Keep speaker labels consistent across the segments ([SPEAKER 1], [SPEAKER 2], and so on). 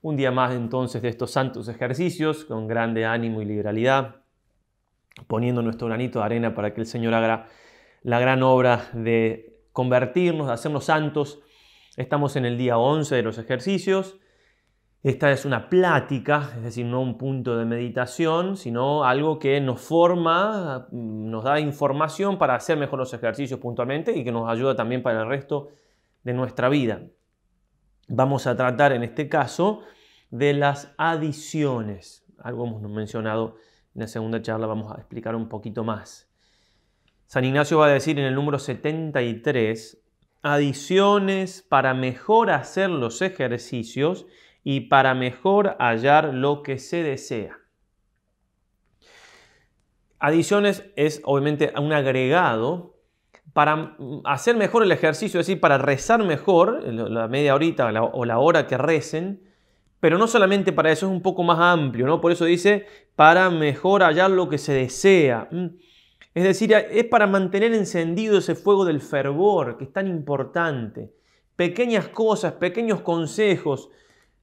[SPEAKER 1] Un día más entonces de estos santos ejercicios, con grande ánimo y liberalidad, poniendo nuestro granito de arena para que el Señor haga la gran obra de convertirnos, de hacernos santos. Estamos en el día 11 de los ejercicios. Esta es una plática, es decir, no un punto de meditación, sino algo que nos forma, nos da información para hacer mejor los ejercicios puntualmente y que nos ayuda también para el resto de nuestra vida vamos a tratar en este caso de las adiciones. Algo hemos mencionado en la segunda charla, vamos a explicar un poquito más. San Ignacio va a decir en el número 73, adiciones para mejor hacer los ejercicios y para mejor hallar lo que se desea. Adiciones es obviamente un agregado para hacer mejor el ejercicio, es decir, para rezar mejor, eh, la media horita o la hora que recen, pero no solamente para eso, es un poco más amplio, ¿no? Por eso dice, para mejor hallar lo que se desea. Es decir, es para mantener encendido ese fuego del fervor, que es tan importante. Pequeñas cosas, pequeños consejos,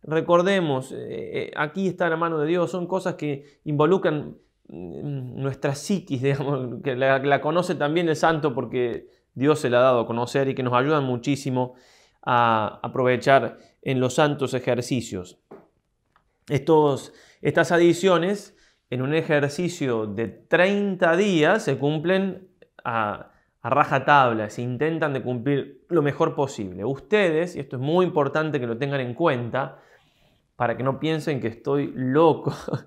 [SPEAKER 1] recordemos, eh, eh, aquí está la mano de Dios, son cosas que involucran Mm, nuestra psiquis, digamos, que la, conoce también el santo porque Dios se la ha dado a conocer y que nos ayudan muchísimo a aprovechar en los santos ejercicios. Estos, estas adiciones en un ejercicio de 30 días se cumplen a, a rajatabla, se intentan de cumplir lo mejor posible. Ustedes, y esto es muy importante que lo tengan en cuenta, para que no piensen que estoy loco,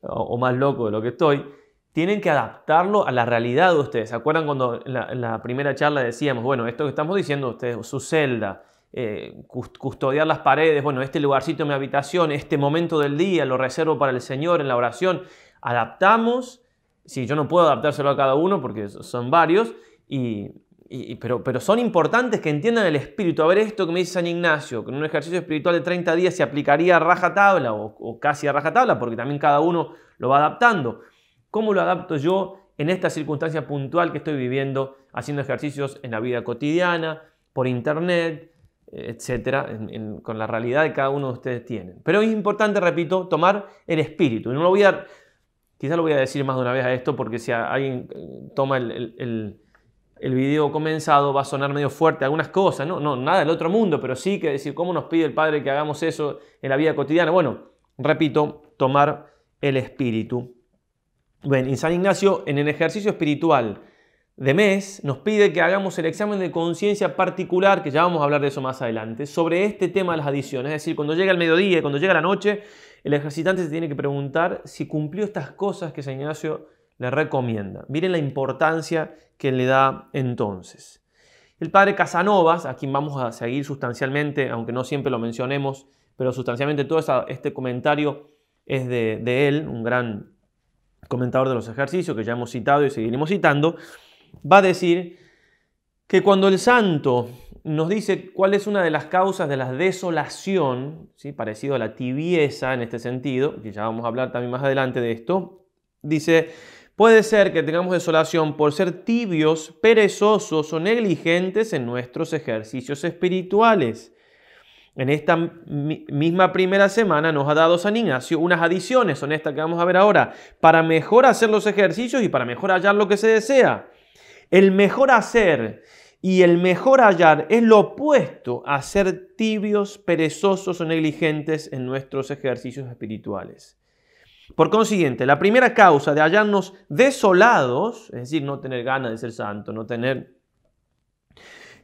[SPEAKER 1] o más loco de lo que estoy, tienen que adaptarlo a la realidad de ustedes. ¿Se acuerdan cuando en la, primera charla decíamos, bueno, esto que estamos diciendo ustedes, su celda, eh, custodiar las paredes, bueno, este lugarcito de mi habitación, este momento del día lo reservo para el Señor en la oración, adaptamos, si yo no puedo adaptárselo a cada uno porque son varios, y pero, son importantes que entiendan el espíritu. A ver, esto que me dice San Ignacio, que en un ejercicio espiritual de 30 días se aplicaría a raja tabla, o casi a rajatabla, porque también cada uno lo va adaptando. ¿Cómo lo adapto yo en esta circunstancia puntual que estoy viviendo, haciendo ejercicios en la vida cotidiana, por internet, etcétera, con la realidad que cada uno de ustedes tiene? Pero es importante, repito, tomar el espíritu. no lo voy a, quizás lo voy a decir más de una vez a esto, porque si alguien eh, toma el, el video comenzado va a sonar medio fuerte, algunas cosas, no, no nada del otro mundo, pero sí que decir cómo nos pide el Padre que hagamos eso en la vida cotidiana. Bueno, repito, tomar el espíritu. Bueno, y San Ignacio en el ejercicio espiritual de mes nos pide que hagamos el examen de conciencia particular, que ya vamos a hablar de eso más adelante, sobre este tema de las adiciones. Es decir, cuando llega el mediodía, cuando llega la noche, el ejercitante se tiene que preguntar si cumplió estas cosas que San Ignacio le recomienda. Miren la importancia que le da entonces. El padre Casanovas, a quien vamos a seguir sustancialmente, aunque no siempre lo mencionemos, pero sustancialmente todo este comentario es de, de él, un gran comentador de los ejercicios que ya hemos citado y seguiremos citando, va a decir que cuando el santo nos dice cuál es una de las causas de la desolación, ¿sí? parecido a la tibieza en este sentido, que ya vamos a hablar también más adelante de esto, dice, Puede ser que tengamos desolación por ser tibios, perezosos o negligentes en nuestros ejercicios espirituales. En esta misma primera semana nos ha dado San Ignacio unas adiciones, son estas que vamos a ver ahora, para mejor hacer los ejercicios y para mejor hallar lo que se desea. El mejor hacer y el mejor hallar es lo opuesto a ser tibios, perezosos o negligentes en nuestros ejercicios espirituales. Por consiguiente, la primera causa de hallarnos desolados, es decir, no tener ganas de ser santo, no tener,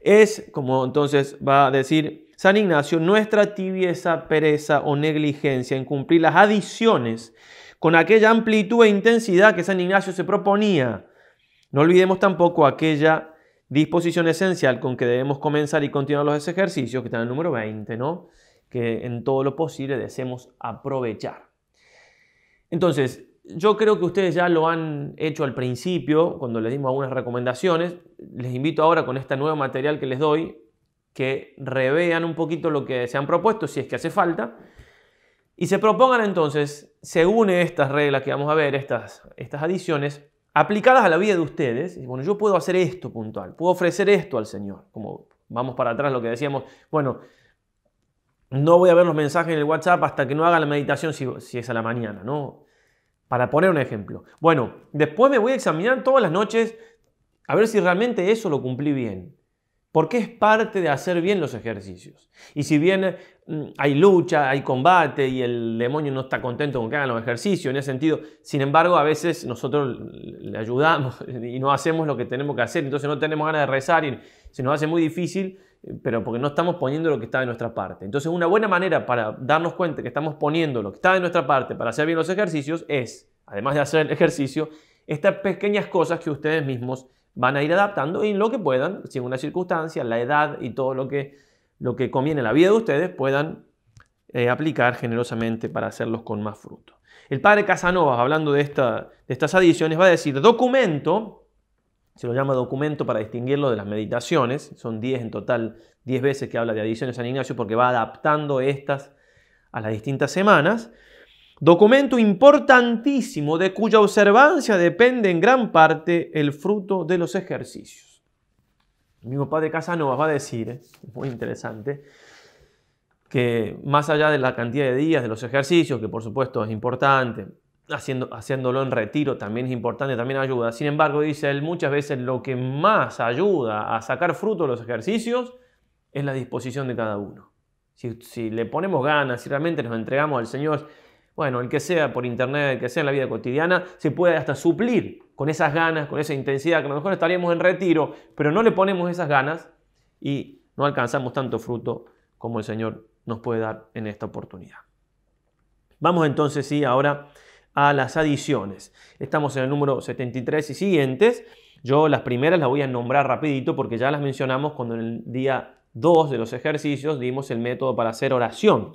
[SPEAKER 1] es, como entonces va a decir San Ignacio, nuestra tibieza, pereza o negligencia en cumplir las adiciones con aquella amplitud e intensidad que San Ignacio se proponía. No olvidemos tampoco aquella disposición esencial con que debemos comenzar y continuar los ejercicios, que está en el número 20, ¿no? que en todo lo posible deseemos aprovechar. Entonces, yo creo que ustedes ya lo han hecho al principio, cuando les dimos algunas recomendaciones. Les invito ahora con este nuevo material que les doy, que revean un poquito lo que se han propuesto, si es que hace falta. Y se propongan entonces, según estas reglas que vamos a ver, estas, estas adiciones, aplicadas a la vida de ustedes, bueno, yo puedo hacer esto puntual, puedo ofrecer esto al Señor, como vamos para atrás lo que decíamos, bueno, no voy a ver los mensajes en el WhatsApp hasta que no haga la meditación si, es a la mañana, ¿no? Para poner un ejemplo. Bueno, después me voy a examinar todas las noches a ver si realmente eso lo cumplí bien. Porque es parte de hacer bien los ejercicios. Y si bien mm, hay lucha, hay combate y el demonio no está contento con que hagan los ejercicios en ese sentido, sin embargo a veces nosotros le ayudamos y no hacemos lo que tenemos que hacer, entonces no tenemos ganas de rezar y se nos hace muy difícil, eh, pero porque no estamos poniendo lo que está de nuestra parte. Entonces, una buena manera para darnos cuenta que estamos poniendo lo que está de nuestra parte para hacer bien los ejercicios es, además de hacer el ejercicio, estas pequeñas cosas que ustedes mismos van a ir adaptando y en lo que puedan, según la circunstancia, la edad y todo lo que, lo que conviene en la vida de ustedes, puedan eh, aplicar generosamente para hacerlos con más fruto. El padre Casanova, hablando de, esta, de estas adiciones, va a decir, documento se lo llama documento para distinguirlo de las meditaciones, son 10 en total, 10 veces que habla de adiciones San Ignacio porque va adaptando estas a las distintas semanas. Documento importantísimo de cuya observancia depende en gran parte el fruto de los ejercicios. El mismo padre Casanova va a decir, eh, es muy interesante, que más allá de la cantidad de días de los ejercicios, que por supuesto es importante, haciendo, haciéndolo en retiro también es importante, también ayuda. Sin embargo, dice él, muchas veces lo que más ayuda a sacar fruto de los ejercicios es la disposición de cada uno. Si, si, le ponemos ganas, si realmente nos entregamos al Señor, bueno, el que sea por internet, el que sea en la vida cotidiana, se puede hasta suplir con esas ganas, con esa intensidad, que a lo mejor estaríamos en retiro, pero no le ponemos esas ganas y no alcanzamos tanto fruto como el Señor nos puede dar en esta oportunidad. Vamos entonces, sí, ahora a las adiciones. Estamos en el número 73 y siguientes. Yo las primeras las voy a nombrar rapidito porque ya las mencionamos cuando en el día 2 de los ejercicios dimos el método para hacer oración.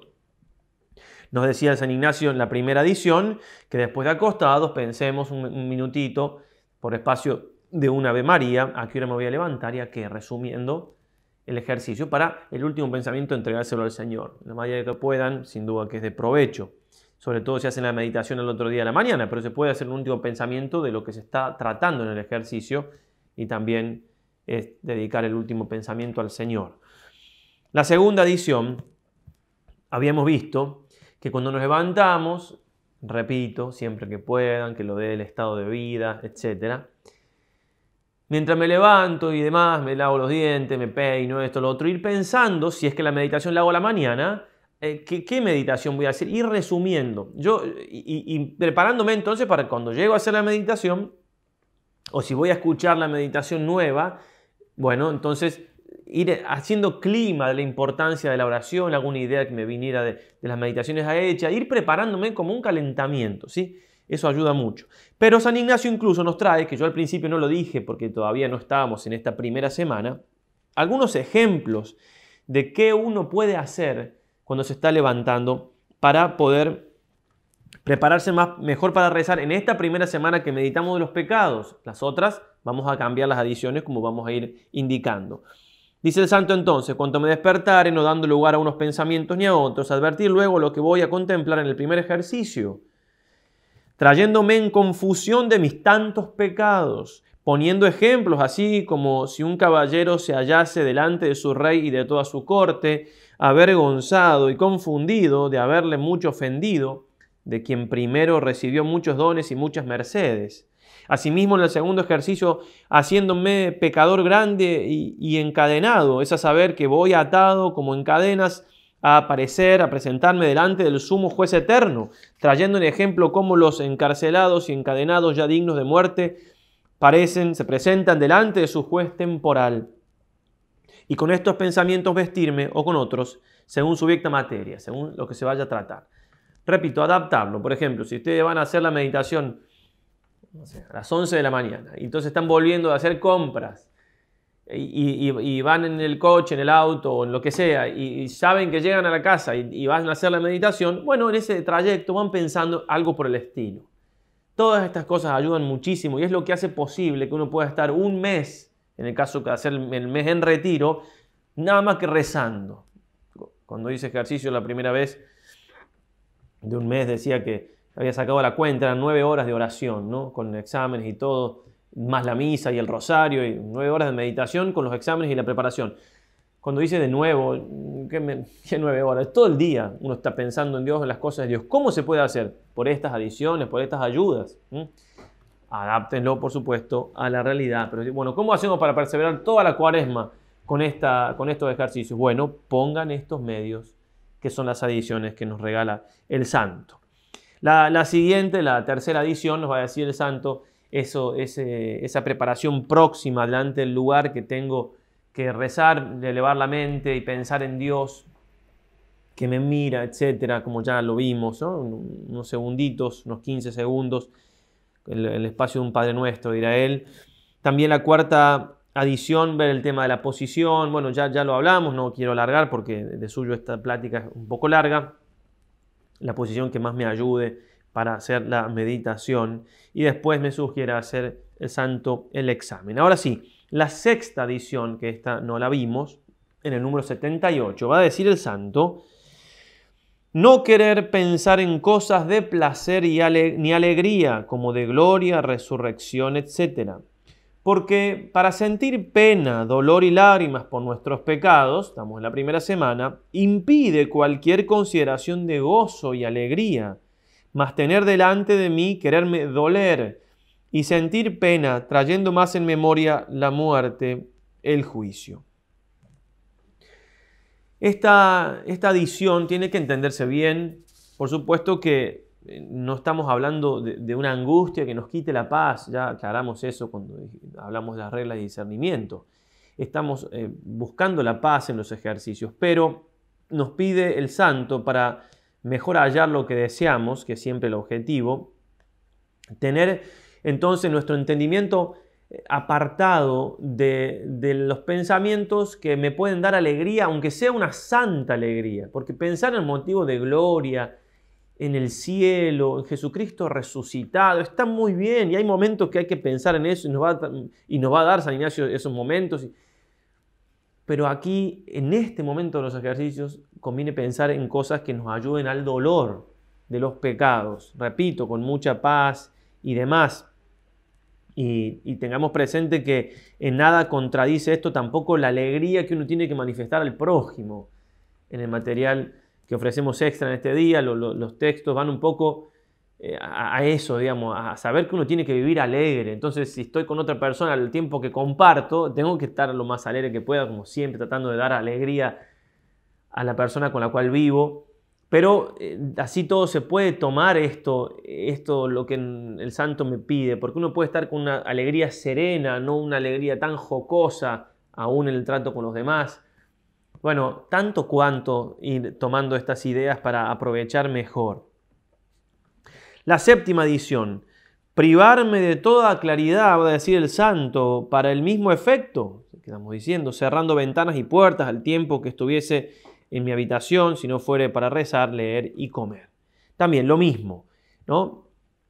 [SPEAKER 1] Nos decía San Ignacio en la primera adición que después de acostados pensemos un, minutito por espacio de una Ave María, a qué hora me voy a levantar y a resumiendo el ejercicio para el último pensamiento entregárselo al Señor. La manera que puedan, sin duda que es de provecho sobre todo si hacen la meditación el otro día de la mañana, pero se puede hacer un último pensamiento de lo que se está tratando en el ejercicio y también es dedicar el último pensamiento al Señor. La segunda adición, habíamos visto que cuando nos levantamos, repito, siempre que puedan, que lo dé el estado de vida, etc. Mientras me levanto y demás, me lavo los dientes, me peino, esto, lo otro, ir pensando, si es que la meditación la hago a la mañana, eh, ¿qué, meditación voy a hacer? Ir resumiendo. Yo, y, preparándome entonces para cuando llego a hacer la meditación, o si voy a escuchar la meditación nueva, bueno, entonces ir haciendo clima de la importancia de la oración, alguna idea que me viniera de, las meditaciones a hecha, ir preparándome como un calentamiento, ¿sí? Eso ayuda mucho. Pero San Ignacio incluso nos trae, que yo al principio no lo dije porque todavía no estábamos en esta primera semana, algunos ejemplos de qué uno puede hacer cuando se está levantando para poder prepararse más, mejor para rezar en esta primera semana que meditamos de los pecados. Las otras vamos a cambiar las adiciones como vamos a ir indicando. Dice el santo entonces, cuando me despertare, no dando lugar a unos pensamientos ni a otros, advertir luego lo que voy a contemplar en el primer ejercicio, trayéndome en confusión de mis tantos pecados poniendo ejemplos, así como si un caballero se hallase delante de su rey y de toda su corte, avergonzado y confundido de haberle mucho ofendido, de quien primero recibió muchos dones y muchas mercedes. Asimismo, en el segundo ejercicio, haciéndome pecador grande y, encadenado, es a saber que voy atado como en cadenas a aparecer, a presentarme delante del sumo juez eterno, trayendo en ejemplo como los encarcelados y encadenados ya dignos de muerte parecen, se presentan delante de su juez temporal y con estos pensamientos vestirme o con otros, según su dicta materia, según lo que se vaya a tratar. Repito, adaptarlo. Por ejemplo, si ustedes van a hacer la meditación a las 11 de la mañana y entonces están volviendo a hacer compras y, van en el coche, en el auto o en lo que sea y, y saben que llegan a la casa y, van a hacer la meditación, bueno, en ese trayecto van pensando algo por el estilo. Todas estas cosas ayudan muchísimo y es lo que hace posible que uno pueda estar un mes, en el caso de hacer el mes en retiro, nada más que rezando. Cuando hice ejercicio la primera vez de un mes decía que había sacado la cuenta, eran nueve horas de oración, ¿no? con exámenes y todo, más la misa y el rosario, y nueve horas de meditación con los exámenes y la preparación. Cuando dice de nuevo, que, nueve horas, todo el día uno está pensando en Dios, en las cosas de Dios. ¿Cómo se puede hacer? Por estas adiciones, por estas ayudas. Adáptenlo, por supuesto, a la realidad. Pero bueno, ¿cómo hacemos para perseverar toda la cuaresma con, esta, con estos ejercicios? Bueno, pongan estos medios que son las adiciones que nos regala el santo. La, siguiente, la tercera adición, nos va a decir el santo, eso, esa preparación próxima delante del lugar que tengo que rezar, elevar la mente y pensar en Dios que me mira, etcétera, como ya lo vimos, unos segunditos, unos 15 segundos, el, espacio de un Padre Nuestro, dirá él. También la cuarta adición, ver el tema de la posición, bueno, ya, ya lo hablamos, no quiero alargar porque de suyo esta plática es un poco larga, la posición que más me ayude para hacer la meditación y después me sugiera hacer el santo el examen. Ahora sí, la sexta edición, que esta no la vimos, en el número 78, va a decir el santo, no querer pensar en cosas de placer y ni alegría, como de gloria, resurrección, etc. Porque para sentir pena, dolor y lágrimas por nuestros pecados, estamos en la primera semana, impide cualquier consideración de gozo y alegría, mas tener delante de mí quererme doler y sentir pena, trayendo más en memoria la muerte, el juicio. Esta, esta adición tiene que entenderse bien. Por supuesto que eh, no estamos hablando de, una angustia que nos quite la paz, ya aclaramos eso cuando hablamos de las reglas de discernimiento. Estamos eh, buscando la paz en los ejercicios, pero nos pide el santo para mejor hallar lo que deseamos, que es siempre el objetivo, tener entonces nuestro entendimiento eh, apartado de, los pensamientos que me pueden dar alegría, aunque sea una santa alegría, porque pensar en el motivo de gloria, en el cielo, en Jesucristo resucitado, está muy bien y hay momentos que hay que pensar en eso y nos va y nos va a dar San Ignacio esos momentos. Pero aquí, en este momento de los ejercicios, conviene pensar en cosas que nos ayuden al dolor de los pecados, repito, con mucha paz y demás. Y, tengamos presente que en nada contradice esto tampoco la alegría que uno tiene que manifestar al prójimo. En el material que ofrecemos extra en este día, los textos van un poco eh, a, a, eso, digamos, a saber que uno tiene que vivir alegre. Entonces, si estoy con otra persona al tiempo que comparto, tengo que estar lo más alegre que pueda, como siempre, tratando de dar alegría a la persona con la cual vivo. Pero eh, así todo se puede tomar esto, esto lo que el santo me pide, porque uno puede estar con una alegría serena, no una alegría tan jocosa, aún en el trato con los demás. Bueno, tanto cuanto ir tomando estas ideas para aprovechar mejor. La séptima edición, privarme de toda claridad, va a decir el santo, para el mismo efecto, estamos diciendo, cerrando ventanas y puertas al tiempo que estuviese en mi habitación si no fuere para rezar, leer y comer. También lo mismo, ¿no?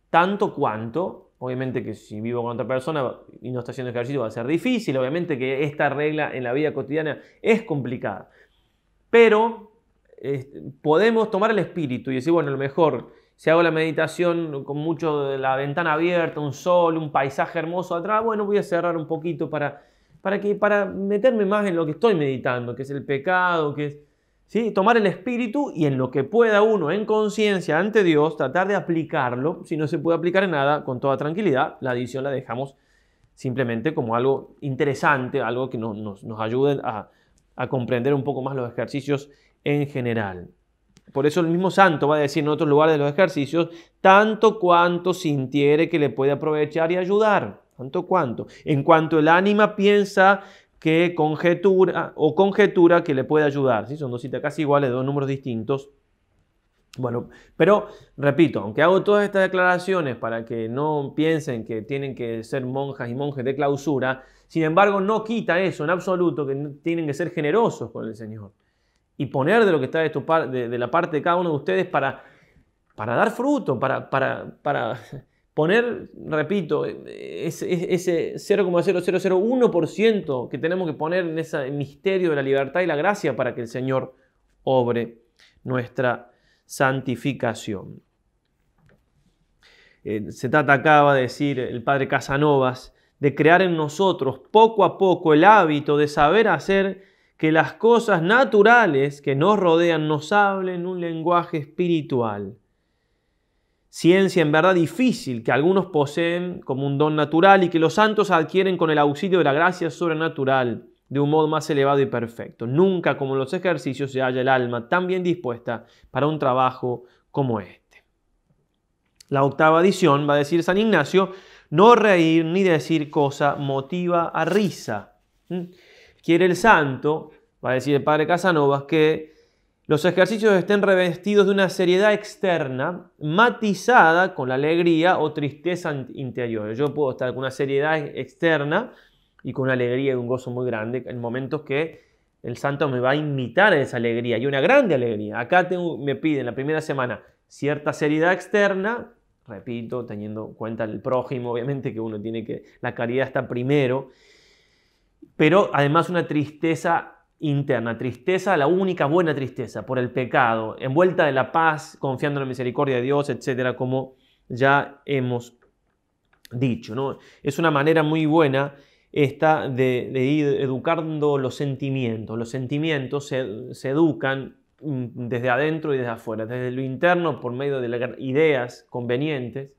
[SPEAKER 1] Tanto cuanto, obviamente que si vivo con otra persona y no está haciendo ejercicio va a ser difícil, obviamente que esta regla en la vida cotidiana es complicada, pero podemos tomar el espíritu y decir, bueno, a lo mejor si hago la meditación con mucho de la ventana abierta, un sol, un paisaje hermoso atrás, bueno, voy a cerrar un poquito para, para, que, para meterme más en lo que estoy meditando, que es el pecado, que es Tomar el espíritu y en lo que pueda uno en conciencia ante Dios tratar de aplicarlo. Si no se puede aplicar en nada, con toda tranquilidad, la adición la dejamos simplemente como algo interesante, algo que nos, ayude a, comprender un poco más los ejercicios en general. Por eso el mismo santo va a decir en otro lugar de los ejercicios, tanto cuanto sintiere que le puede aprovechar y ayudar, tanto cuanto. En cuanto el ánima piensa que conjetura o conjetura que le puede ayudar. Son dos citas casi iguales, dos números distintos. Bueno, pero repito, aunque hago todas estas declaraciones para que no piensen que tienen que ser monjas y monjes de clausura, sin embargo no quita eso en absoluto que tienen que ser generosos con el Señor y poner de lo que está de, de, la parte de cada uno de ustedes para, para dar fruto, para, para poner, repito, eh, ese, 0,0001% que tenemos que poner en ese misterio de la libertad y la gracia para que el Señor obre nuestra santificación. se eh, trata, acaba de decir el padre Casanovas, de crear en nosotros poco a poco el hábito de saber hacer que las cosas naturales que nos rodean nos hablen un lenguaje espiritual ciencia en verdad difícil que algunos poseen como un don natural y que los santos adquieren con el auxilio de la gracia sobrenatural de un modo más elevado y perfecto. Nunca como en los ejercicios se halla el alma tan bien dispuesta para un trabajo como este. La octava edición va a decir San Ignacio, no reír ni decir cosa motiva a risa. ¿Mm? Quiere el santo, va a decir el padre Casanovas, que los ejercicios estén revestidos de una seriedad externa, matizada con la alegría o tristeza interior. Yo puedo estar con una seriedad externa y con una alegría y un gozo muy grande en momentos que el santo me va a imitar esa alegría y una grande alegría. Acá tengo, me piden la primera semana cierta seriedad externa, repito, teniendo en cuenta el prójimo, obviamente que uno tiene que, la caridad está primero, pero además una tristeza interna, tristeza, la única buena tristeza por el pecado, envuelta de la paz, confiando en la misericordia de Dios, etcétera, como ya hemos dicho. ¿no? Es una manera muy buena esta de, ir educando los sentimientos. Los sentimientos se, educan mm, desde adentro y desde afuera, desde lo interno por medio de ideas convenientes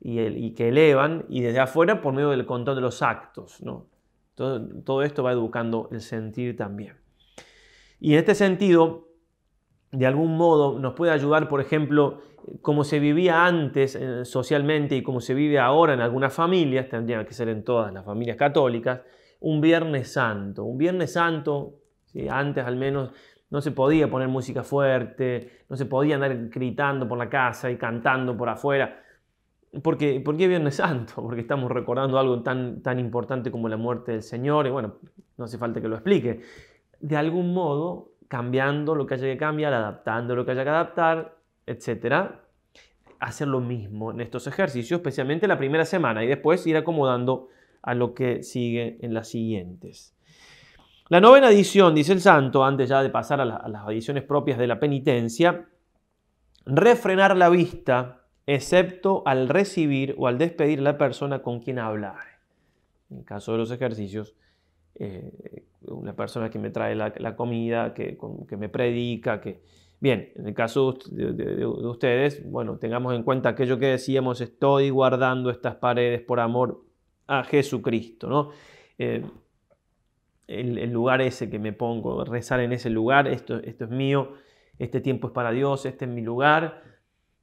[SPEAKER 1] y, el, y, que elevan, y desde afuera por medio del control de los actos. ¿no? Todo, esto va educando el sentir también. Y en este sentido, de algún modo, nos puede ayudar, por ejemplo, como se vivía antes eh, socialmente y como se vive ahora en algunas familias, tendría que ser en todas las familias católicas, un Viernes Santo. Un Viernes Santo, antes al menos no se podía poner música fuerte, no se podía andar gritando por la casa y cantando por afuera. Porque, ¿Por qué Viernes Santo? Porque estamos recordando algo tan, tan importante como la muerte del Señor, y bueno, no hace falta que lo explique. De algún modo, cambiando lo que haya que cambiar, adaptando lo que haya que adaptar, etc., hacer lo mismo en estos ejercicios, especialmente la primera semana, y después ir acomodando a lo que sigue en las siguientes. La novena edición, dice el santo, antes ya de pasar a, a las adiciones propias de la penitencia, refrenar la vista excepto al recibir o al despedir la persona con quien hablare. En el caso de los ejercicios, eh, una persona que me trae la, comida, que, me predica, que... Bien, en el caso de, ustedes, bueno, tengamos en cuenta aquello que decíamos, estoy guardando estas paredes por amor a Jesucristo, ¿no? Eh, el, lugar ese que me pongo, rezar en ese lugar, esto es mío, este tiempo es para Dios, este es mi lugar,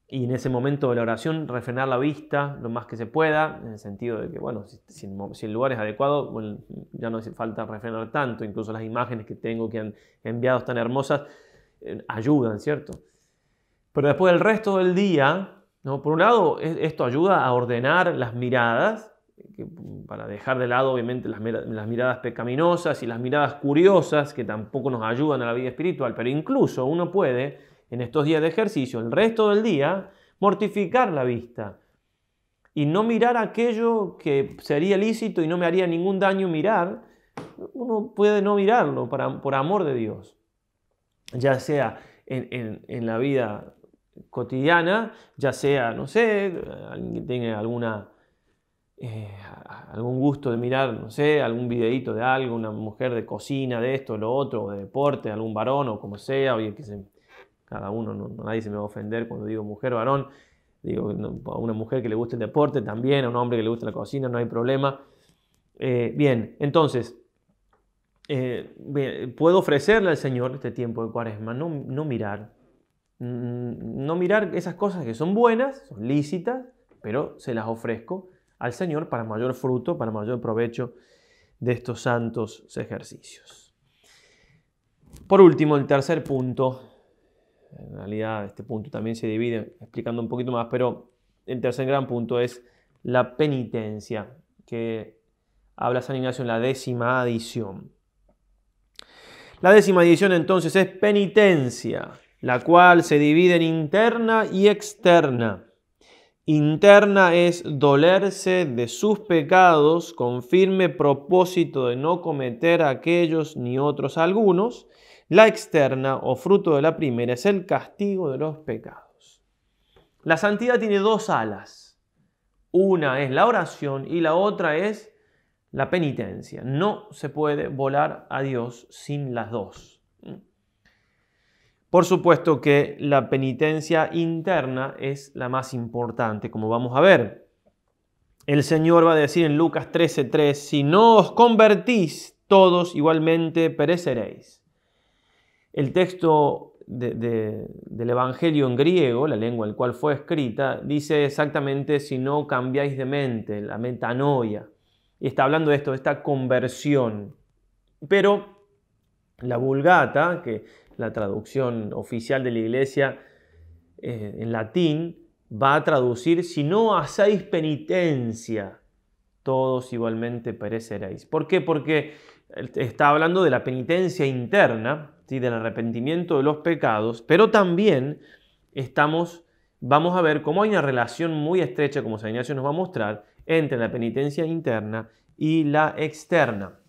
[SPEAKER 1] y en ese momento de la oración refrenar la vista lo más que se pueda, en el sentido de que, bueno, si, el lugar es adecuado, ya no hace falta refrenar tanto, incluso las imágenes que tengo que han enviado tan hermosas eh, ayudan, ¿cierto? Pero después del resto del día, ¿no? por un lado, esto ayuda a ordenar las miradas, para dejar de lado obviamente las, las miradas pecaminosas y las miradas curiosas, que tampoco nos ayudan a la vida espiritual, pero incluso uno puede en estos días de ejercicio, el resto del día, mortificar la vista y no mirar aquello que sería lícito y no me haría ningún daño mirar, uno puede no mirarlo para, por amor de Dios, ya sea en, la vida cotidiana, ya sea, no sé, alguien que tenga alguna, eh, algún gusto de mirar, no sé, algún videito de algo, una mujer de cocina, de esto, lo otro, de deporte, algún varón o como sea, bien que se cada uno, no, nadie se me va a ofender cuando digo mujer o varón, digo, a una mujer que le guste el deporte también, a un hombre que le guste la cocina, no hay problema. Eh, bien, entonces, eh, puedo ofrecerle al Señor este tiempo de cuaresma, no, no mirar, mm, no mirar esas cosas que son buenas, son lícitas, pero se las ofrezco al Señor para mayor fruto, para mayor provecho de estos santos ejercicios. Por último, el tercer punto en realidad este punto también se divide explicando un poquito más, pero el tercer gran punto es la penitencia, que habla San Ignacio en la décima adición. La décima adición entonces es penitencia, la cual se divide en interna y externa. Interna es dolerse de sus pecados con firme propósito de no cometer aquellos ni otros algunos. La externa o fruto de la primera es el castigo de los pecados. La santidad tiene dos alas. Una es la oración y la otra es la penitencia. No se puede volar a Dios sin las dos. Por supuesto que la penitencia interna es la más importante, como vamos a ver. El Señor va a decir en Lucas 13:3, si no os convertís, todos igualmente pereceréis. El texto del Evangelio en griego, la lengua en la cual fue escrita, dice exactamente si no cambiáis de mente, la metanoia. Y está hablando de esto, de esta conversión. Pero la Vulgata, que la traducción oficial de la Iglesia eh, en latín, va a traducir si no hacéis penitencia, todos igualmente pereceréis. ¿Por qué? Porque está hablando de la penitencia interna, ¿sí? del arrepentimiento de los pecados, pero también estamos, vamos a ver cómo hay una relación muy estrecha, como San Ignacio nos va a mostrar, entre la penitencia interna y la externa.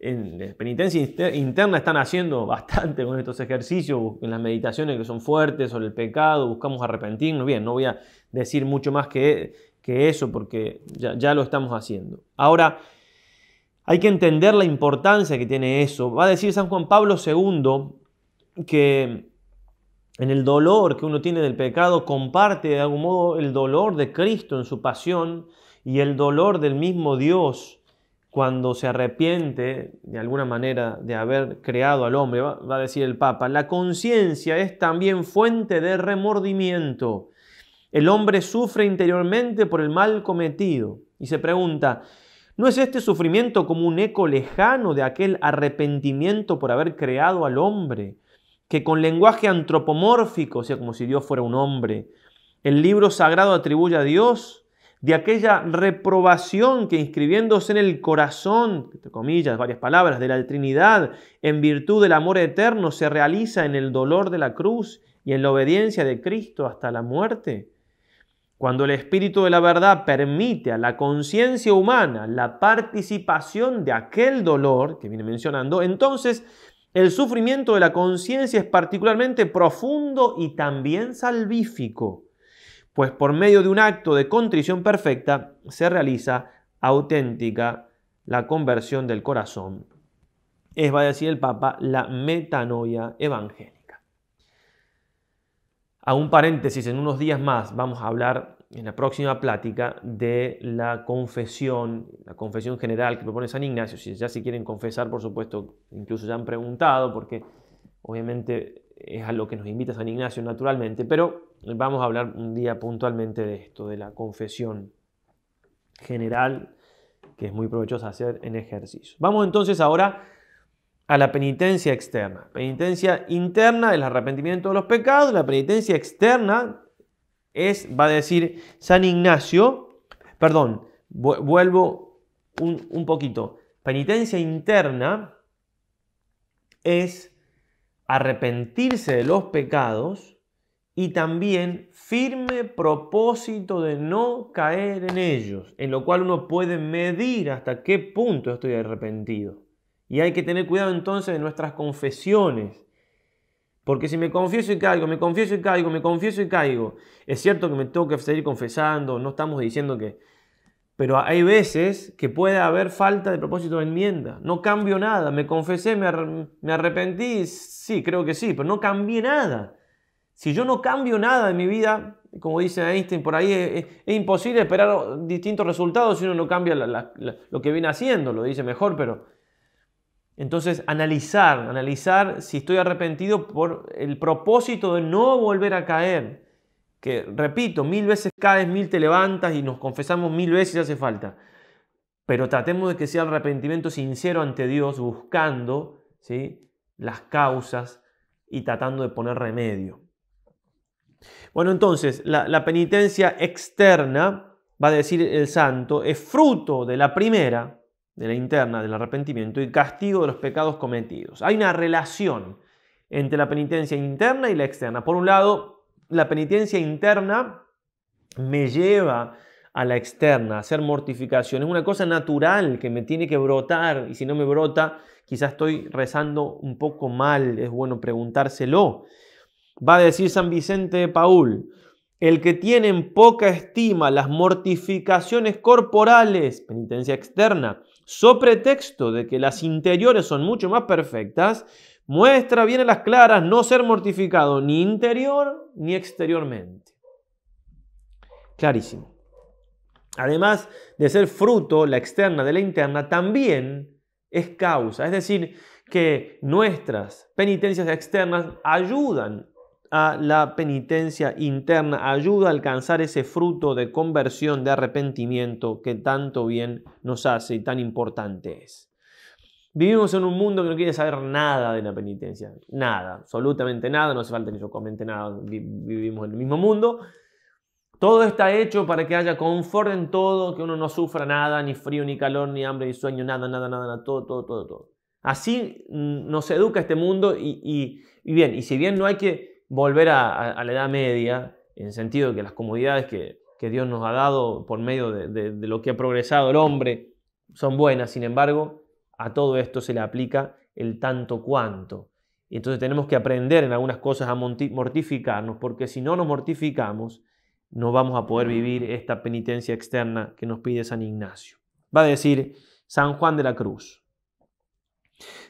[SPEAKER 1] En la penitencia interna están haciendo bastante con estos ejercicios, en las meditaciones que son fuertes sobre el pecado, buscamos arrepentirnos. Bien, no voy a decir mucho más que, que eso porque ya, ya lo estamos haciendo. Ahora, hay que entender la importancia que tiene eso. Va a decir San Juan Pablo II que en el dolor que uno tiene del pecado comparte de algún modo el dolor de Cristo en su pasión y el dolor del mismo Dios cuando se arrepiente de alguna manera de haber creado al hombre, va, a decir el Papa, la conciencia es también fuente de remordimiento. El hombre sufre interiormente por el mal cometido y se pregunta, ¿No es este sufrimiento como un eco lejano de aquel arrepentimiento por haber creado al hombre, que con lenguaje antropomórfico, o sea, como si Dios fuera un hombre, el libro sagrado atribuye a Dios, de aquella reprobación que inscribiéndose en el corazón, entre comillas, varias palabras, de la Trinidad, en virtud del amor eterno, se realiza en el dolor de la cruz y en la obediencia de Cristo hasta la muerte? Cuando el Espíritu de la verdad permite a la conciencia humana la participación de aquel dolor que viene mencionando, entonces el sufrimiento de la conciencia es particularmente profundo y también salvífico, pues por medio de un acto de contrición perfecta se realiza auténtica la conversión del corazón. Es, va a decir el Papa, la metanoia evangélica a un paréntesis, en unos días más vamos a hablar en la próxima plática de la confesión, la confesión general que propone San Ignacio. Si ya si quieren confesar, por supuesto, incluso ya han preguntado, porque obviamente es a lo que nos invita San Ignacio naturalmente, pero vamos a hablar un día puntualmente de esto, de la confesión general, que es muy provechosa hacer en ejercicio. Vamos entonces ahora a la penitencia externa. Penitencia interna es el arrepentimiento de los pecados, la penitencia externa es, va a decir San Ignacio, perdón, vuelvo un poquito, penitencia interna es arrepentirse de los pecados y también firme propósito de no caer en ellos, en lo cual uno puede medir hasta qué punto estoy arrepentido. Y hay que tener cuidado entonces de nuestras confesiones. Porque si me confieso y caigo, me confieso y caigo, me confieso y caigo, es cierto que me tengo que seguir confesando, no estamos diciendo que... Pero hay veces que puede haber falta de propósito de enmienda. No cambio nada, me confesé, me, arrepentí, sí, creo que sí, pero no cambié nada. Si yo no cambio nada en mi vida, como dice Einstein por ahí, es, imposible esperar distintos resultados si uno no cambia lo que viene haciendo, lo dice mejor, pero entonces, analizar, analizar si estoy arrepentido por el propósito de no volver a caer. Que, repito, mil veces caes, mil te levantas y nos confesamos mil veces y hace falta. Pero tratemos de que sea el arrepentimiento sincero ante Dios, buscando ¿sí? las causas y tratando de poner remedio. Bueno, entonces, la, la penitencia externa, va a decir el santo, es fruto de la primera, de la interna, del arrepentimiento y castigo de los pecados cometidos. Hay una relación entre la penitencia interna y la externa. Por un lado, la penitencia interna me lleva a la externa, a hacer mortificación. Es una cosa natural que me tiene que brotar y si no me brota, quizás estoy rezando un poco mal. Es bueno preguntárselo. Va a decir San Vicente de Paul, el que tiene en poca estima las mortificaciones corporales, penitencia externa, so pretexto de que las interiores son mucho más perfectas, muestra bien a las claras no ser mortificado ni interior ni exteriormente. Clarísimo. Además de ser fruto, la externa de la interna también es causa. Es decir, que nuestras penitencias externas ayudan a la penitencia interna, ayuda a alcanzar ese fruto de conversión, de arrepentimiento que tanto bien nos hace y tan importante es. Vivimos en un mundo que no quiere saber nada de la penitencia, nada, absolutamente nada, no hace falta que yo comente nada, vivimos en el mismo mundo. Todo está hecho para que haya confort en todo, que uno no sufra nada, ni frío, ni calor, ni hambre, ni sueño, nada, nada, nada, nada todo, todo, todo, todo. Así mm, nos educa este mundo y bien, y si bien no hay que volver a, la Edad Media, en el sentido de que las comodidades que, Dios nos ha dado por medio de, lo que ha progresado el hombre son buenas, sin embargo, a todo esto se le aplica el tanto cuanto. Y entonces tenemos que aprender en algunas cosas a mortificarnos, porque si no nos mortificamos, no vamos a poder vivir esta penitencia externa que nos pide San Ignacio. Va a decir San Juan de la Cruz.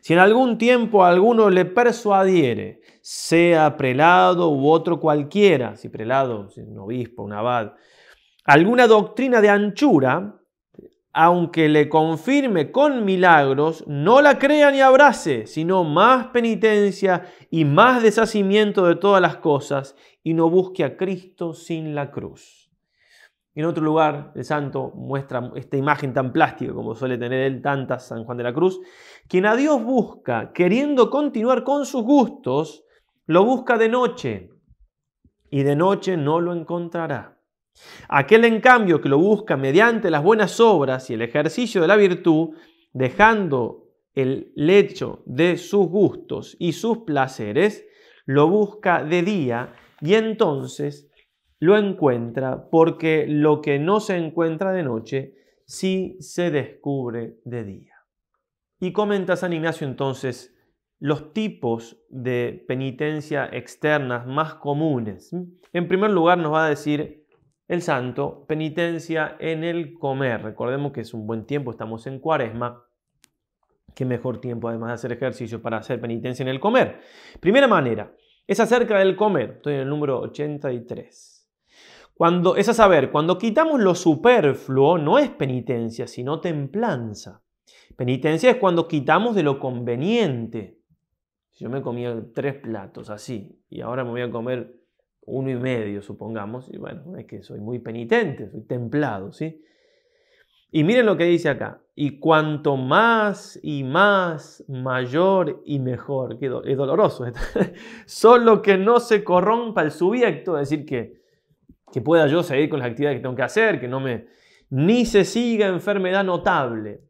[SPEAKER 1] Si en algún tiempo alguno le persuadiere sea prelado u otro cualquiera, si prelado, si un obispo, un abad, alguna doctrina de anchura, aunque le confirme con milagros, no la crea ni abrace, sino más penitencia y más deshacimiento de todas las cosas, y no busque a Cristo sin la cruz. En otro lugar, el santo muestra esta imagen tan plástica como suele tener él tantas San Juan de la Cruz, quien a Dios busca, queriendo continuar con sus gustos, lo busca de noche y de noche no lo encontrará. Aquel en cambio que lo busca mediante las buenas obras y el ejercicio de la virtud, dejando el lecho de sus gustos y sus placeres, lo busca de día y entonces lo encuentra porque lo que no se encuentra de noche sí se descubre de día. Y comenta San Ignacio entonces los tipos de penitencia externas más comunes. En primer lugar nos va a decir el santo, penitencia en el comer. Recordemos que es un buen tiempo, estamos en cuaresma. Qué mejor tiempo, además de hacer ejercicio, para hacer penitencia en el comer. Primera manera, es acerca del comer. Estoy en el número 83. Cuando, es a saber, cuando quitamos lo superfluo, no es penitencia, sino templanza. Penitencia es cuando quitamos de lo conveniente yo me comía tres platos así y ahora me voy a comer uno y medio, supongamos, y bueno, es que soy muy penitente, soy templado, ¿sí? Y miren lo que dice acá, y cuanto más y más, mayor y mejor, es doloroso, solo que no se corrompa el subiecto, es decir, que, que pueda yo seguir con las actividades que tengo que hacer, que no me, ni se siga enfermedad notable.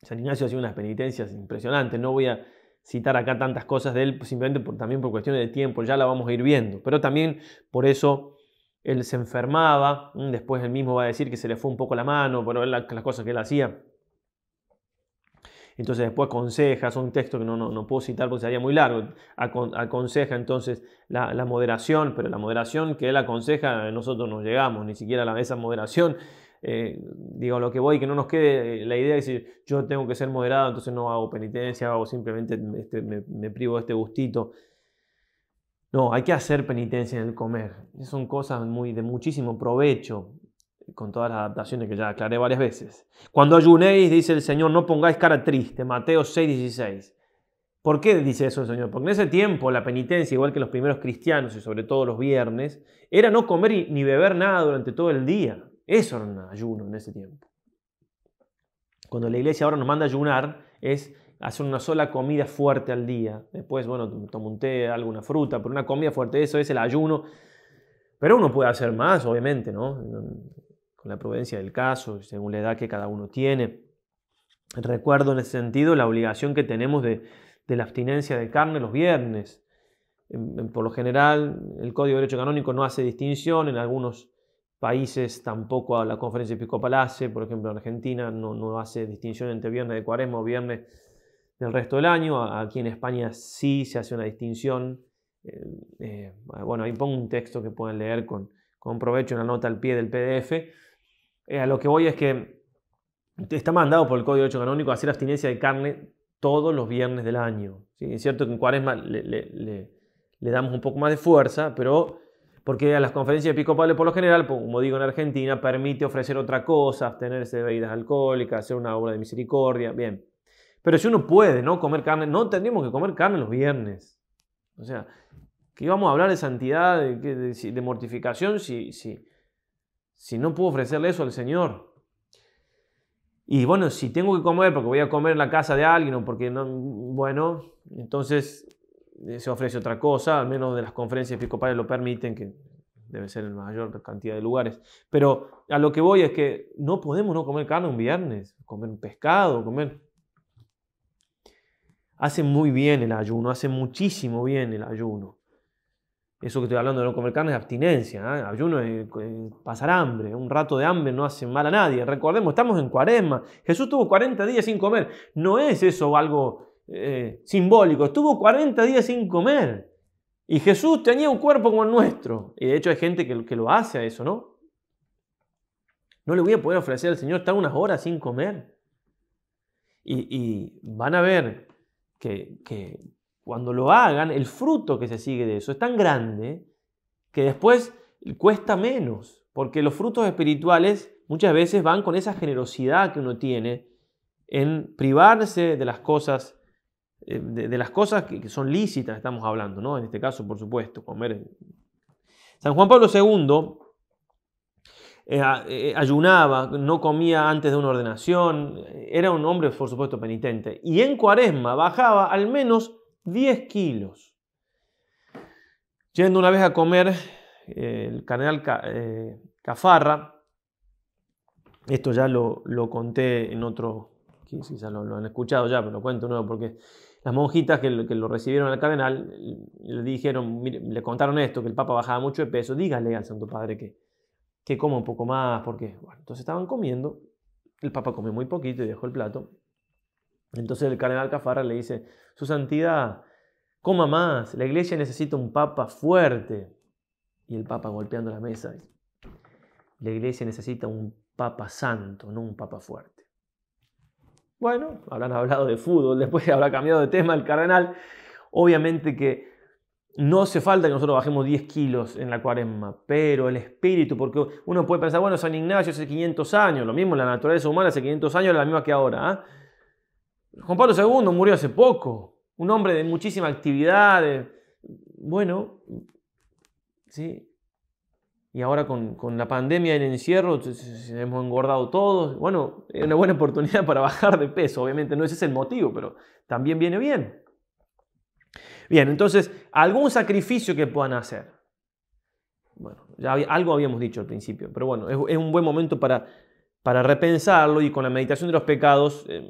[SPEAKER 1] San Ignacio sido unas penitencias impresionantes, no voy a citar acá tantas cosas de él, simplemente por, también por cuestiones de tiempo, ya la vamos a ir viendo. Pero también por eso él se enfermaba, después él mismo va a decir que se le fue un poco la mano, por las cosas que él hacía. Entonces después aconseja, un texto que no, no, puedo citar porque sería muy largo, aconseja entonces la, moderación, pero la moderación que él aconseja nosotros no llegamos, ni siquiera la, esa moderación eh, digo, lo que voy, que no nos quede eh, la idea de decir, yo tengo que ser moderado, entonces no hago penitencia, o simplemente este, me, privo de este gustito. No, hay que hacer penitencia en el comer. Son cosas muy, de muchísimo provecho, con todas las adaptaciones que ya aclaré varias veces. Cuando ayunéis, dice el Señor, no pongáis cara triste, Mateo 6:16. ¿Por qué dice eso el Señor? Porque en ese tiempo la penitencia, igual que los primeros cristianos y sobre todo los viernes, era no comer ni beber nada durante todo el día. Eso era un ayuno en ese tiempo. Cuando la iglesia ahora nos manda ayunar, es hacer una sola comida fuerte al día. Después, bueno, tomo un té, alguna fruta, pero una comida fuerte, eso es el ayuno. Pero uno puede hacer más, obviamente, ¿no? Con la prudencia del caso, según la edad que cada uno tiene. Recuerdo en ese sentido la obligación que tenemos de, la abstinencia de carne los viernes. por lo general, el Código de Derecho Canónico no hace distinción, en algunos países, tampoco a la conferencia episcopal por ejemplo, en Argentina no, hace distinción entre viernes de cuaresma o viernes del resto del año, aquí en España sí se hace una distinción. Eh, eh, bueno, ahí pongo un texto que pueden leer con, con provecho, la nota al pie del PDF. Eh, a lo que voy es que está mandado por el Código de Derecho Canónico hacer abstinencia de carne todos los viernes del año. Es cierto que en cuaresma le damos un poco más de fuerza, pero porque a las conferencias episcopales por lo general, pues, como digo en Argentina, permite ofrecer otra cosa, abstenerse de bebidas alcohólicas, hacer una obra de misericordia, bien. Pero si uno puede no comer carne, no tendríamos que comer carne los viernes. O sea, que íbamos a hablar de santidad, de, mortificación, si, si no puedo ofrecerle eso al Señor. Y bueno, si tengo que comer porque voy a comer en la casa de alguien o porque no, mm, bueno, entonces eh, se ofrece otra cosa, al menos de las conferencias episcopales lo permiten, que debe ser en mayor cantidad de lugares. Pero a lo que voy es que no podemos no comer carne un viernes, comer un pescado, comer... Hace muy bien el ayuno, hace muchísimo bien el ayuno. Eso que estoy hablando de no comer carne es abstinencia. ¿eh? Ayuno pasar hambre. Un rato de hambre no hace mal a nadie. Recordemos, estamos en cuaresma. Jesús tuvo 40 días sin comer. No es eso algo eh, simbólico. Estuvo 40 días sin comer. Y Jesús tenía un cuerpo como el nuestro. Y de hecho hay gente que, lo hace a eso, ¿no? No le voy a poder ofrecer al Señor estar unas horas sin comer. Y, van a ver que, que cuando lo hagan, el fruto que se sigue de eso es tan grande que después cuesta menos, porque los frutos espirituales muchas veces van con esa generosidad que uno tiene en privarse de las cosas eh, de, las cosas que, son lícitas, estamos hablando, ¿no? En este caso, por supuesto, comer. San Juan Pablo II eh, eh, ayunaba, no comía antes de una ordenación, era un hombre, por supuesto, penitente. Y en cuaresma bajaba al menos 10 kilos. Yendo una vez a comer, el canal Cafarra, esto ya lo, conté en otro, quizás lo han escuchado ya, pero lo cuento nuevo porque las monjitas que lo, recibieron al cardenal eh, le dijeron, le contaron esto, que el Papa bajaba mucho de peso, dígale al Santo Padre que, que coma un poco más, porque, entonces estaban comiendo, el Papa comió muy poquito y dejó el plato. Entonces el cardenal Cafarra le dice, Su Santidad, coma más, la iglesia necesita un Papa fuerte. Y el Papa golpeando la mesa, la iglesia necesita un Papa santo, no un Papa fuerte. Bueno, habrán hablado de fútbol, después habrá cambiado de tema el cardenal. Obviamente que no hace falta que nosotros bajemos 10 kilos en la cuaresma, pero el espíritu, porque uno puede pensar, bueno, San Ignacio hace 500 años, lo mismo, la naturaleza humana hace 500 años es la misma que ahora. ¿ah? Juan Pablo II murió hace poco, un hombre de muchísima actividad, bueno, ¿sí? y ahora con, la pandemia y el encierro hemos engordado todos. Bueno, es una buena oportunidad para bajar de peso, obviamente no ese es el motivo, pero también viene bien. Bien, entonces, algún sacrificio que puedan hacer. Bueno, ya algo habíamos dicho al principio, pero bueno, es, un buen momento para, para, repensarlo y con la meditación de los pecados, eh,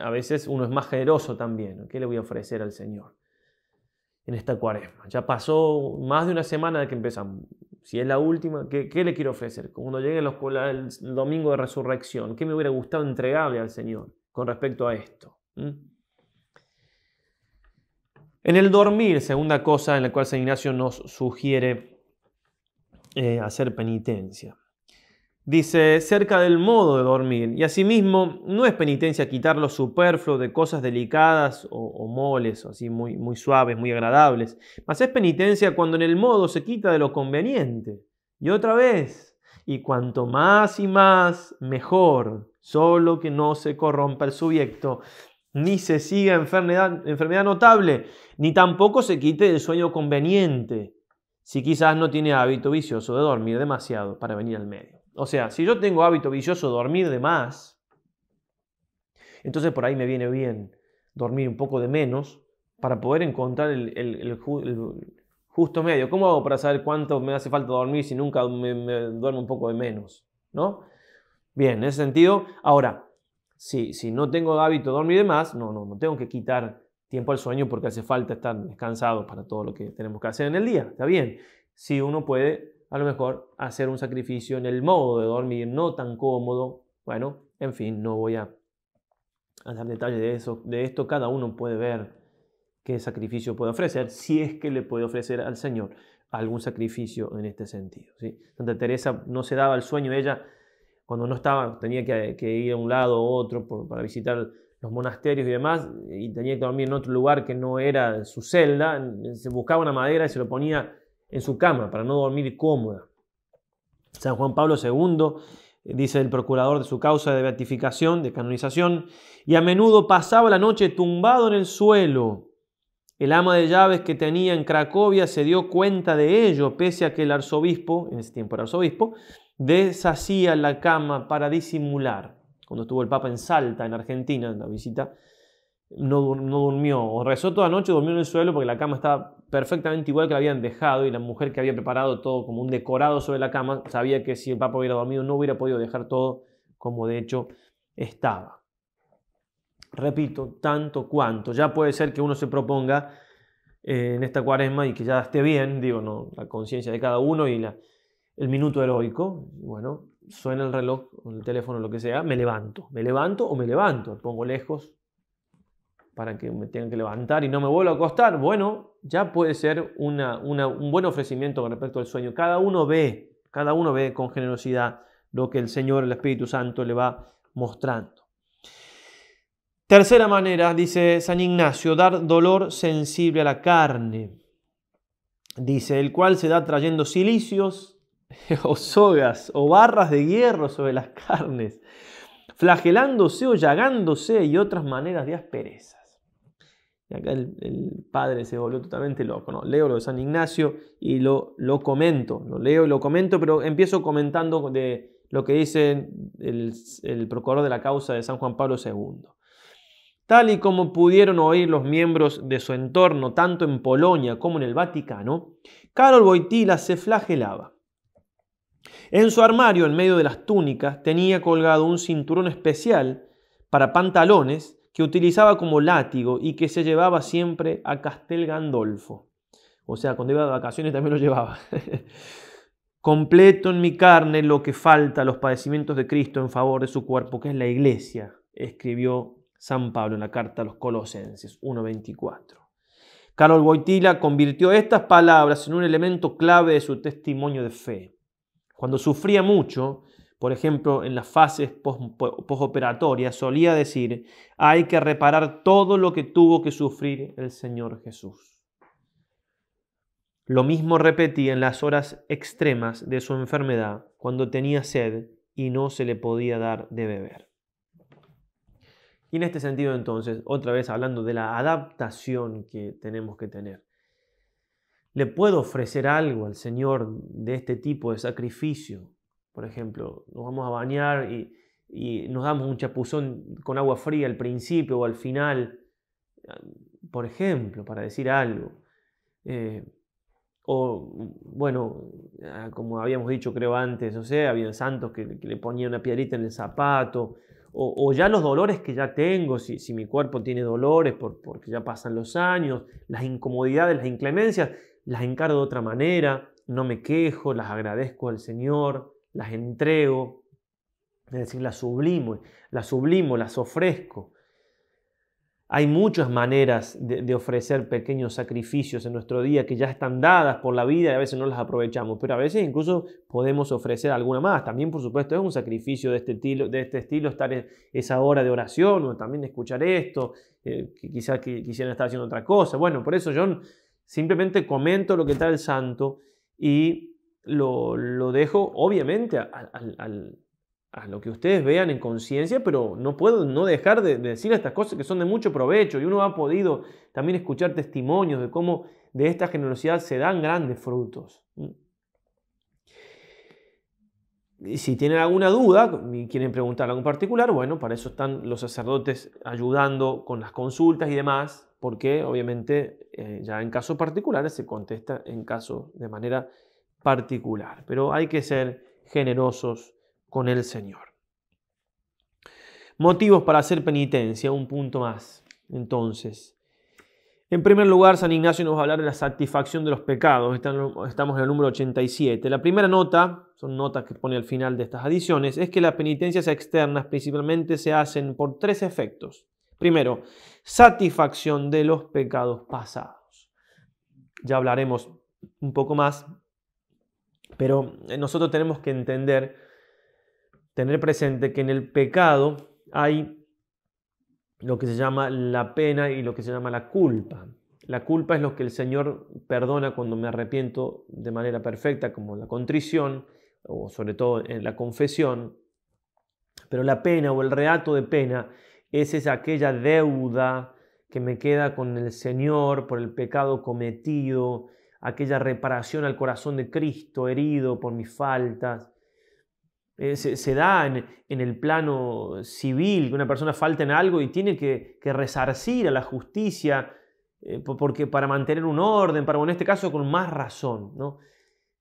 [SPEAKER 1] a veces uno es más generoso también. ¿Qué le voy a ofrecer al Señor en esta cuaresma? Ya pasó más de una semana de que empezamos. Si es la última, ¿qué, le quiero ofrecer? Cuando llegue los, el domingo de resurrección, ¿qué me hubiera gustado entregarle al Señor con respecto a esto? ¿Mm? En el dormir, segunda cosa en la cual San Ignacio nos sugiere eh, hacer penitencia. Dice, cerca del modo de dormir. Y asimismo, no es penitencia quitar lo superfluo de cosas delicadas o, moles, o así muy, muy suaves, muy agradables. más es penitencia cuando en el modo se quita de lo conveniente. Y otra vez, y cuanto más y más, mejor, solo que no se corrompa el subyecto, ni se siga enfermedad, enfermedad notable, ni tampoco se quite el sueño conveniente, si quizás no tiene hábito vicioso de dormir demasiado para venir al medio. O sea, si yo tengo hábito vicioso dormir de más, entonces por ahí me viene bien dormir un poco de menos para poder encontrar el, justo medio. ¿Cómo hago para saber cuánto me hace falta dormir si nunca me, duermo un poco de menos? ¿No? Bien, en ese sentido, ahora, si, si no tengo hábito de dormir de más, no, no, no tengo que quitar tiempo al sueño porque hace falta estar descansado para todo lo que tenemos que hacer en el día. Está bien, si uno puede a lo mejor hacer un sacrificio en el modo de dormir, no tan cómodo. Bueno, en fin, no voy a, dar detalles de, eso, de esto. Cada uno puede ver qué sacrificio puede ofrecer, si es que le puede ofrecer al Señor algún sacrificio en este sentido. ¿sí? Santa Teresa no se daba el sueño, ella cuando no estaba tenía que, ir a un lado u otro para visitar los monasterios y demás, y tenía que dormir en otro lugar que no era su celda, se buscaba una madera y se lo ponía en su cama para no dormir cómoda. San Juan Pablo II, eh, dice el procurador de su causa de beatificación, de canonización, y a menudo pasaba la noche tumbado en el suelo. El ama de llaves que tenía en Cracovia se dio cuenta de ello, pese a que el arzobispo, en ese tiempo el arzobispo, deshacía la cama para disimular. Cuando estuvo el Papa en Salta, en Argentina, en la visita no, no, durmió o rezó toda la noche, durmió en el suelo porque la cama estaba perfectamente igual que la habían dejado y la mujer que había preparado todo como un decorado sobre la cama sabía que si el papa hubiera dormido no hubiera podido dejar todo como de hecho estaba. Repito, tanto cuanto. Ya puede ser que uno se proponga eh, en esta cuaresma y que ya esté bien, digo, no, la conciencia de cada uno y la, el minuto heroico. Bueno, suena el reloj, el teléfono, lo que sea, me levanto. Me levanto o me levanto, pongo lejos, para que me tengan que levantar y no me vuelva a acostar, bueno, ya puede ser una, un buen ofrecimiento con respecto al sueño. Cada uno ve, cada uno ve con generosidad lo que el Señor, el Espíritu Santo, le va mostrando. Tercera manera, dice San Ignacio, dar dolor sensible a la carne. Dice, el cual se da trayendo silicios o sogas o barras de hierro sobre las carnes, flagelándose o llagándose y otras maneras de asperezas. Y acá el, padre se volvió totalmente loco. ¿no? Leo lo de San Ignacio y lo, lo comento. Lo leo y lo comento, pero empiezo comentando de lo que dice el, procurador de la causa de San Juan Pablo II. Tal y como pudieron oír los miembros de su entorno, tanto en Polonia como en el Vaticano, Karol Boitila se flagelaba. En su armario, en medio de las túnicas, tenía colgado un cinturón especial para pantalones que utilizaba como látigo y que se llevaba siempre a Castel Gandolfo. O sea, cuando iba de vacaciones también lo llevaba. Completo en mi carne lo que falta a los padecimientos de Cristo en favor de su cuerpo, que es la iglesia, escribió San Pablo en la carta a los Colosenses 1.24. Carol Boitila convirtió estas palabras en un elemento clave de su testimonio de fe. Cuando sufría mucho, por ejemplo, en las fases posoperatorias, solía decir, hay que reparar todo lo que tuvo que sufrir el Señor Jesús. Lo mismo repetía en las horas extremas de su enfermedad, cuando tenía sed y no se le podía dar de beber. Y en este sentido entonces, otra vez hablando de la adaptación que tenemos que tener. ¿Le puedo ofrecer algo al Señor de este tipo de sacrificio? Por ejemplo, nos vamos a bañar y, nos damos un chapuzón con agua fría al principio o al final, ah, por ejemplo, para decir algo. Eh, o, bueno, ah, como habíamos dicho creo antes, o sea, había santos que, le ponían una piedrita en el zapato, o, ya los dolores que ya tengo, si, si mi cuerpo tiene dolores porque ya pasan los años, las incomodidades, las inclemencias, las encargo de otra manera, no me quejo, las agradezco al Señor las entrego, es decir, las sublimo, las sublimo, las ofrezco. Hay muchas maneras de, ofrecer pequeños sacrificios en nuestro día que ya están dadas por la vida y a veces no las aprovechamos, pero a veces incluso podemos ofrecer alguna más. También, por supuesto, es un sacrificio de este estilo, de este estilo estar en esa hora de oración o también escuchar esto, eh, que quizás que quisieran estar haciendo otra cosa. Bueno, por eso yo simplemente comento lo que está el santo y lo, dejo obviamente a, lo que ustedes vean en conciencia, pero no puedo no dejar de, decir estas cosas que son de mucho provecho y uno ha podido también escuchar testimonios de cómo de esta generosidad se dan grandes frutos. Y si tienen alguna duda y quieren preguntar algo en particular, bueno, para eso están los sacerdotes ayudando con las consultas y demás, porque obviamente eh, ya en casos particulares se contesta en caso de manera particular, pero hay que ser generosos con el Señor. Motivos para hacer penitencia, un punto más. Entonces, en primer lugar, San Ignacio nos va a hablar de la satisfacción de los pecados. Estamos en el número 87. La primera nota, son notas que pone al final de estas adiciones, es que las penitencias externas principalmente se hacen por tres efectos. Primero, satisfacción de los pecados pasados. Ya hablaremos un poco más pero eh, nosotros tenemos que entender, tener presente que en el pecado hay lo que se llama la pena y lo que se llama la culpa. La culpa es lo que el Señor perdona cuando me arrepiento de manera perfecta, como la contrición o sobre todo en eh, la confesión. Pero la pena o el reato de pena es, es aquella deuda que me queda con el Señor por el pecado cometido, aquella reparación al corazón de Cristo herido por mis faltas. Eh, se, da en, el plano civil, que una persona falta en algo y tiene que, resarcir a la justicia, eh, porque para mantener un orden, para, en este caso con más razón,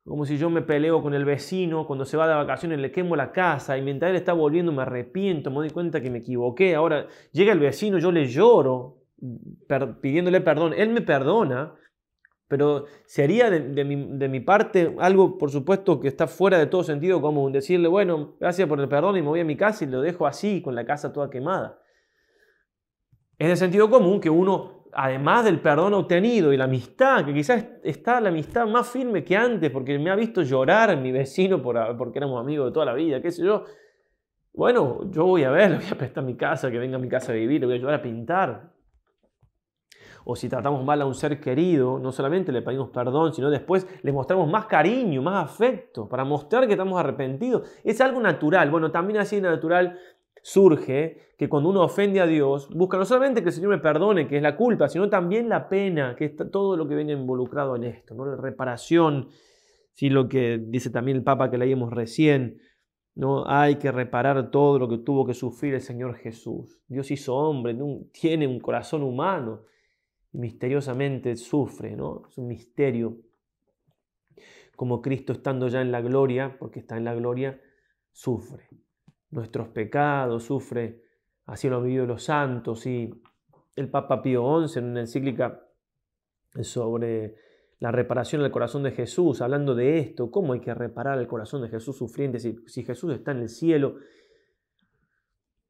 [SPEAKER 1] Como si yo me peleo con el vecino, cuando se va de vacaciones le quemo la casa y mientras él está volviendo me arrepiento, me doy cuenta que me equivoqué. Ahora llega el vecino, yo le lloro pidiéndole perdón. Él me perdona, pero sería de, mi, parte algo, por supuesto, que está fuera de todo sentido común. Decirle, bueno, gracias por el perdón y me voy a mi casa y lo dejo así, con la casa toda quemada. Es de sentido común que uno, además del perdón obtenido y la amistad, que quizás está la amistad más firme que antes, porque me ha visto llorar mi vecino por, porque éramos amigos de toda la vida, qué sé yo. Bueno, yo voy a ver, le voy a prestar mi casa, que venga a mi casa a vivir, le voy a ayudar a pintar o si tratamos mal a un ser querido, no solamente le pedimos perdón, sino después le mostramos más cariño, más afecto, para mostrar que estamos arrepentidos. Es algo natural. Bueno, también así natural surge que cuando uno ofende a Dios, busca no solamente que el Señor me perdone, que es la culpa, sino también la pena, que es todo lo que viene involucrado en esto, ¿no? la reparación, ¿sí? lo que dice también el Papa que leímos recién, ¿no? Hay que reparar todo lo que tuvo que sufrir el Señor Jesús. Dios hizo hombre, tiene un corazón humano misteriosamente sufre, ¿no? Es un misterio. Como Cristo estando ya en la gloria, porque está en la gloria, sufre nuestros pecados, sufre, así lo han vivido los santos y el Papa Pío XI en una encíclica sobre la reparación del corazón de Jesús, hablando de esto, cómo hay que reparar el corazón de Jesús sufriente si Jesús está en el cielo.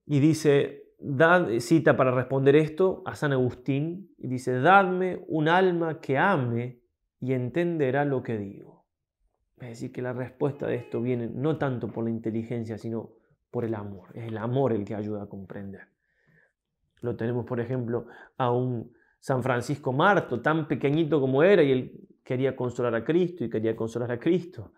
[SPEAKER 1] Y dice, dad, cita para responder esto a San Agustín y dice, dadme un alma que ame y entenderá lo que digo. Es decir, que la respuesta de esto viene no tanto por la inteligencia, sino por el amor. Es el amor el que ayuda a comprender. Lo tenemos, por ejemplo, a un San Francisco Marto, tan pequeñito como era, y él quería consolar a Cristo y quería consolar a Cristo.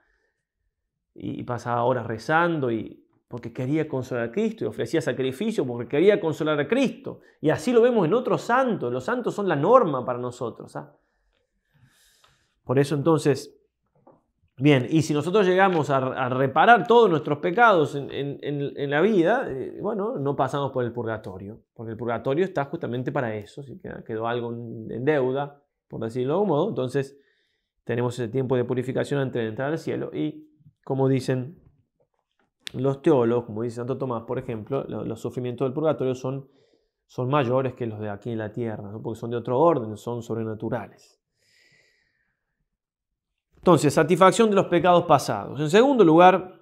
[SPEAKER 1] Y pasaba horas rezando y, porque quería consolar a Cristo y ofrecía sacrificio porque quería consolar a Cristo. Y así lo vemos en otros santos. Los santos son la norma para nosotros. ¿ah? Por eso entonces, bien, y si nosotros llegamos a, reparar todos nuestros pecados en, la vida, eh, bueno, no pasamos por el purgatorio, porque el purgatorio está justamente para eso. Si quedó algo en deuda, por decirlo de algún modo, entonces tenemos ese tiempo de purificación antes de entrar al cielo y, como dicen los teólogos, como dice Santo Tomás, por ejemplo, los, sufrimientos del purgatorio son, son, mayores que los de aquí en la tierra, porque son de otro orden, son sobrenaturales. Entonces, satisfacción de los pecados pasados. En segundo lugar,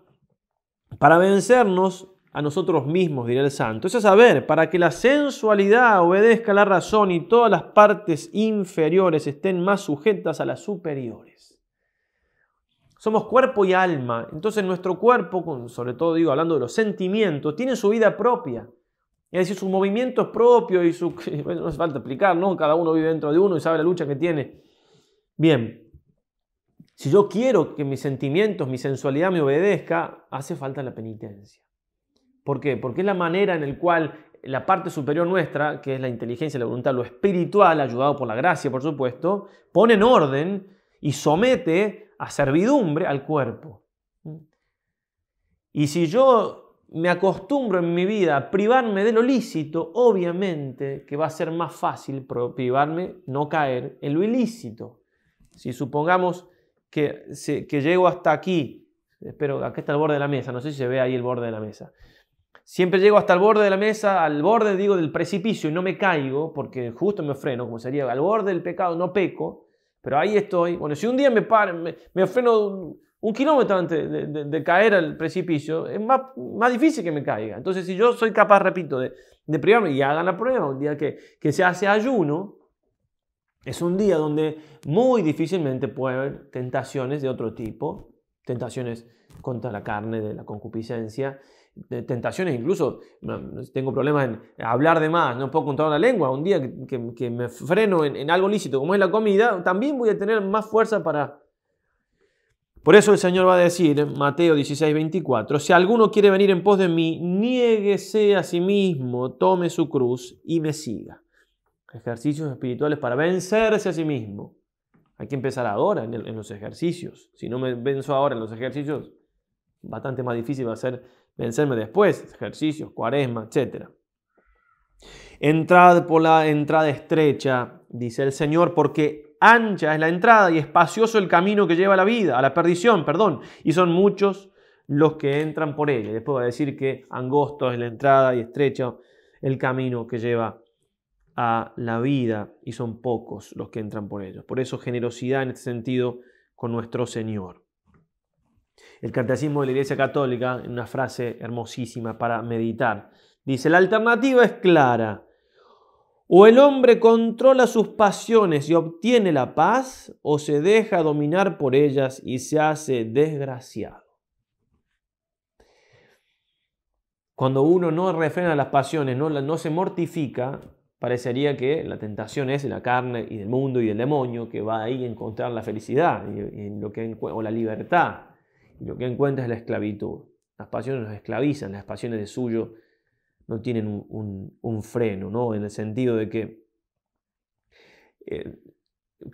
[SPEAKER 1] para vencernos a nosotros mismos, dirá el santo, es a saber, para que la sensualidad obedezca a la razón y todas las partes inferiores estén más sujetas a las superiores. Somos cuerpo y alma. Entonces nuestro cuerpo, sobre todo digo hablando de los sentimientos, tiene su vida propia. Es decir, sus movimientos propio y su... Bueno, no hace falta explicar, ¿no? Cada uno vive dentro de uno y sabe la lucha que tiene. Bien, si yo quiero que mis sentimientos, mi sensualidad me obedezca, hace falta la penitencia. ¿Por qué? Porque es la manera en la cual la parte superior nuestra, que es la inteligencia, la voluntad, lo espiritual, ayudado por la gracia, por supuesto, pone en orden y somete a servidumbre al cuerpo. Y si yo me acostumbro en mi vida a privarme de lo lícito, obviamente que va a ser más fácil privarme, no caer en lo ilícito. Si supongamos que, llego hasta aquí, espero, aquí está el borde de la mesa, no sé si se ve ahí el borde de la mesa. Siempre llego hasta el borde de la mesa, al borde, digo, del precipicio y no me caigo, porque justo me freno, como sería al borde del pecado, no peco. Pero ahí estoy. Bueno, si un día me paro, me, freno un, kilómetro antes de, caer al precipicio, es más, más difícil que me caiga. Entonces, si yo soy capaz, repito, de, de privarme y hagan la prueba, un día que, que se hace ayuno, es un día donde muy difícilmente puede haber tentaciones de otro tipo, tentaciones contra la carne, de la concupiscencia, tentaciones, incluso tengo problemas en hablar de más, no puedo controlar la lengua, un día que, me freno en, algo lícito como es la comida, también voy a tener más fuerza para... Por eso el Señor va a decir, Mateo 16, 24, si alguno quiere venir en pos de mí, nieguese a sí mismo, tome su cruz y me siga. Ejercicios espirituales para vencerse a sí mismo. Hay que empezar ahora en, en los ejercicios. Si no me venzo ahora en los ejercicios, bastante más difícil va a ser vencerme después, ejercicios, cuaresma, etc. Entrad por la entrada estrecha, dice el Señor, porque ancha es la entrada y espacioso el camino que lleva a la vida, a la perdición, perdón, y son muchos los que entran por ella. Después va a decir que angosto es la entrada y estrecho el camino que lleva a la vida y son pocos los que entran por ellos. Por eso generosidad en este sentido con nuestro Señor. El Catecismo de la Iglesia Católica, en una frase hermosísima para meditar, dice, la alternativa es clara. O el hombre controla sus pasiones y obtiene la paz, o se deja dominar por ellas y se hace desgraciado. Cuando uno no refrena las pasiones, no, se mortifica, parecería que la tentación es la carne y del mundo y el demonio que va ahí a encontrar la felicidad lo que, o la libertad lo que encuentra es la esclavitud. Las pasiones nos esclavizan, las pasiones de suyo no tienen un, freno, ¿no? En el sentido de que eh,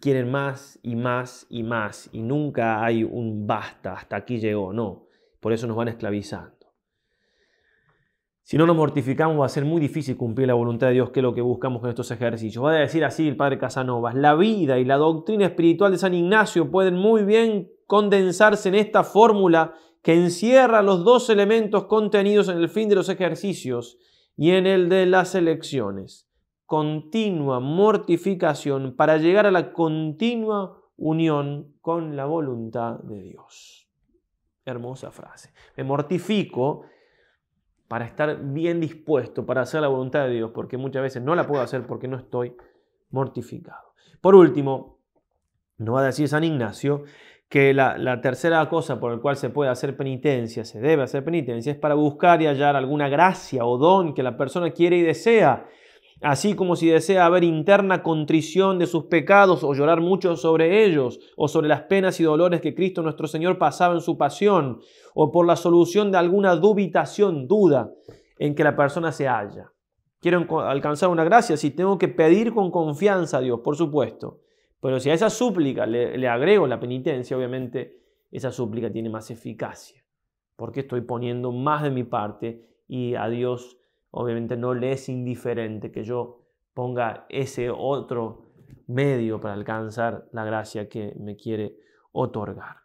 [SPEAKER 1] quieren más y más y más y nunca hay un basta, hasta aquí llegó, no. Por eso nos van esclavizando. Si no nos mortificamos va a ser muy difícil cumplir la voluntad de Dios, que es lo que buscamos con estos ejercicios. Va a decir así el padre Casanovas, la vida y la doctrina espiritual de San Ignacio pueden muy bien condensarse en esta fórmula que encierra los dos elementos contenidos en el fin de los ejercicios y en el de las elecciones. Continua mortificación para llegar a la continua unión con la voluntad de Dios. Hermosa frase. Me mortifico para estar bien dispuesto para hacer la voluntad de Dios, porque muchas veces no la puedo hacer porque no estoy mortificado. Por último, no va a decir San Ignacio, que la, tercera cosa por la cual se puede hacer penitencia, se debe hacer penitencia, es para buscar y hallar alguna gracia o don que la persona quiere y desea, así como si desea haber interna contrición de sus pecados o llorar mucho sobre ellos, o sobre las penas y dolores que Cristo nuestro Señor pasaba en su pasión, o por la solución de alguna dubitación, duda en que la persona se halla. Quiero alcanzar una gracia, si tengo que pedir con confianza a Dios, por supuesto pero si a esa súplica le, le agrego la penitencia, obviamente esa súplica tiene más eficacia, porque estoy poniendo más de mi parte y a Dios obviamente no le es indiferente que yo ponga ese otro medio para alcanzar la gracia que me quiere otorgar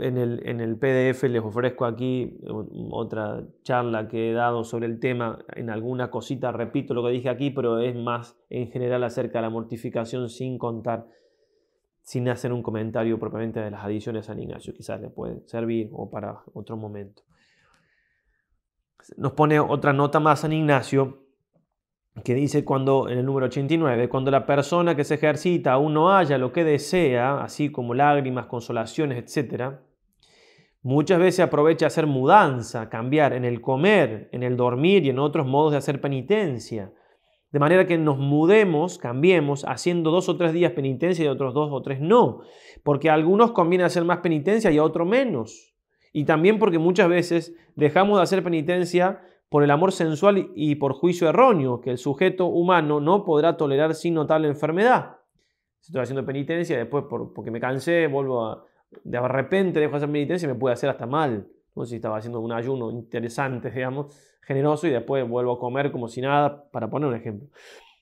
[SPEAKER 1] en el, en el, PDF les ofrezco aquí eh, otra charla que he dado sobre el tema. En alguna cosita repito lo que dije aquí, pero es más en general acerca de la mortificación sin contar, sin hacer un comentario propiamente de las adiciones a Ignacio. Quizás le puede servir o para otro momento. Nos pone otra nota más a Ignacio que dice cuando, en el número 89, cuando la persona que se ejercita aún no haya lo que desea, así como lágrimas, consolaciones, etc., muchas veces aprovecha hacer mudanza, cambiar en el comer, en el dormir y en otros modos de hacer penitencia. De manera que nos mudemos, cambiemos, haciendo dos o tres días penitencia y otros dos o tres no. Porque a algunos conviene hacer más penitencia y a otros menos. Y también porque muchas veces dejamos de hacer penitencia por el amor sensual y por juicio erróneo, que el sujeto humano no podrá tolerar sin notable enfermedad. Estoy haciendo penitencia, después porque me cansé, vuelvo a, de repente dejo de hacer penitencia y me puede hacer hasta mal. No si estaba haciendo un ayuno interesante, digamos, generoso, y después vuelvo a comer como si nada, para poner un ejemplo.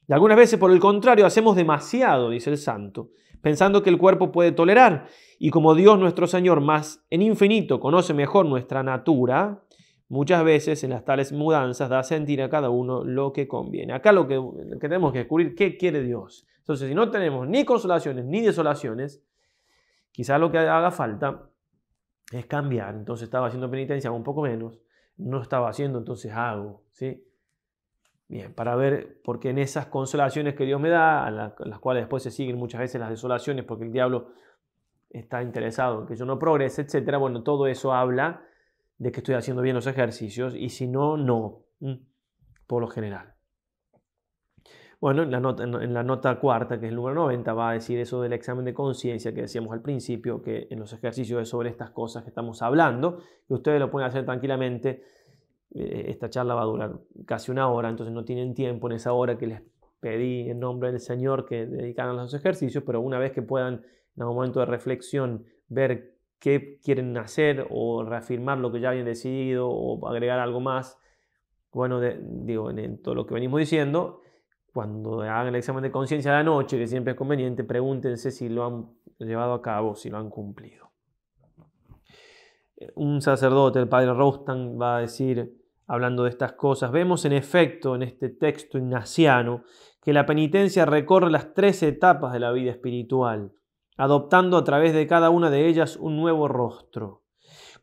[SPEAKER 1] Y algunas veces, por el contrario, hacemos demasiado, dice el santo, pensando que el cuerpo puede tolerar. Y como Dios nuestro Señor, más en infinito, conoce mejor nuestra natura, Muchas veces en las tales mudanzas da sentir a cada uno lo que conviene. Acá lo que, tenemos que descubrir, ¿qué quiere Dios? Entonces, si no tenemos ni consolaciones ni desolaciones, quizás lo que haga falta es cambiar. Entonces estaba haciendo penitencia, un poco menos. No estaba haciendo, entonces hago. ¿sí? Bien, para ver, por qué en esas consolaciones que Dios me da, a las, las cuales después se siguen muchas veces las desolaciones, porque el diablo está interesado en que yo no progrese, etc. Bueno, todo eso habla de que estoy haciendo bien los ejercicios y si no, no, mm, por lo general. Bueno, en la, nota, en la nota cuarta, que es el número 90, va a decir eso del examen de conciencia que decíamos al principio, que en los ejercicios es sobre estas cosas que estamos hablando, que ustedes lo pueden hacer tranquilamente. Eh, esta charla va a durar casi una hora, entonces no tienen tiempo en esa hora que les pedí en nombre del Señor que dedicaran los ejercicios, pero una vez que puedan, en algún momento de reflexión, ver qué quieren hacer o reafirmar lo que ya habían decidido o agregar algo más. Bueno, digo, en, en todo lo que venimos diciendo, cuando hagan el examen de conciencia de la noche, que siempre es conveniente, pregúntense si lo han llevado a cabo, si lo han cumplido. Un sacerdote, el padre Rostan, va a decir, hablando de estas cosas, vemos en efecto en este texto ignaciano que la penitencia recorre las tres etapas de la vida espiritual adoptando a través de cada una de ellas un nuevo rostro.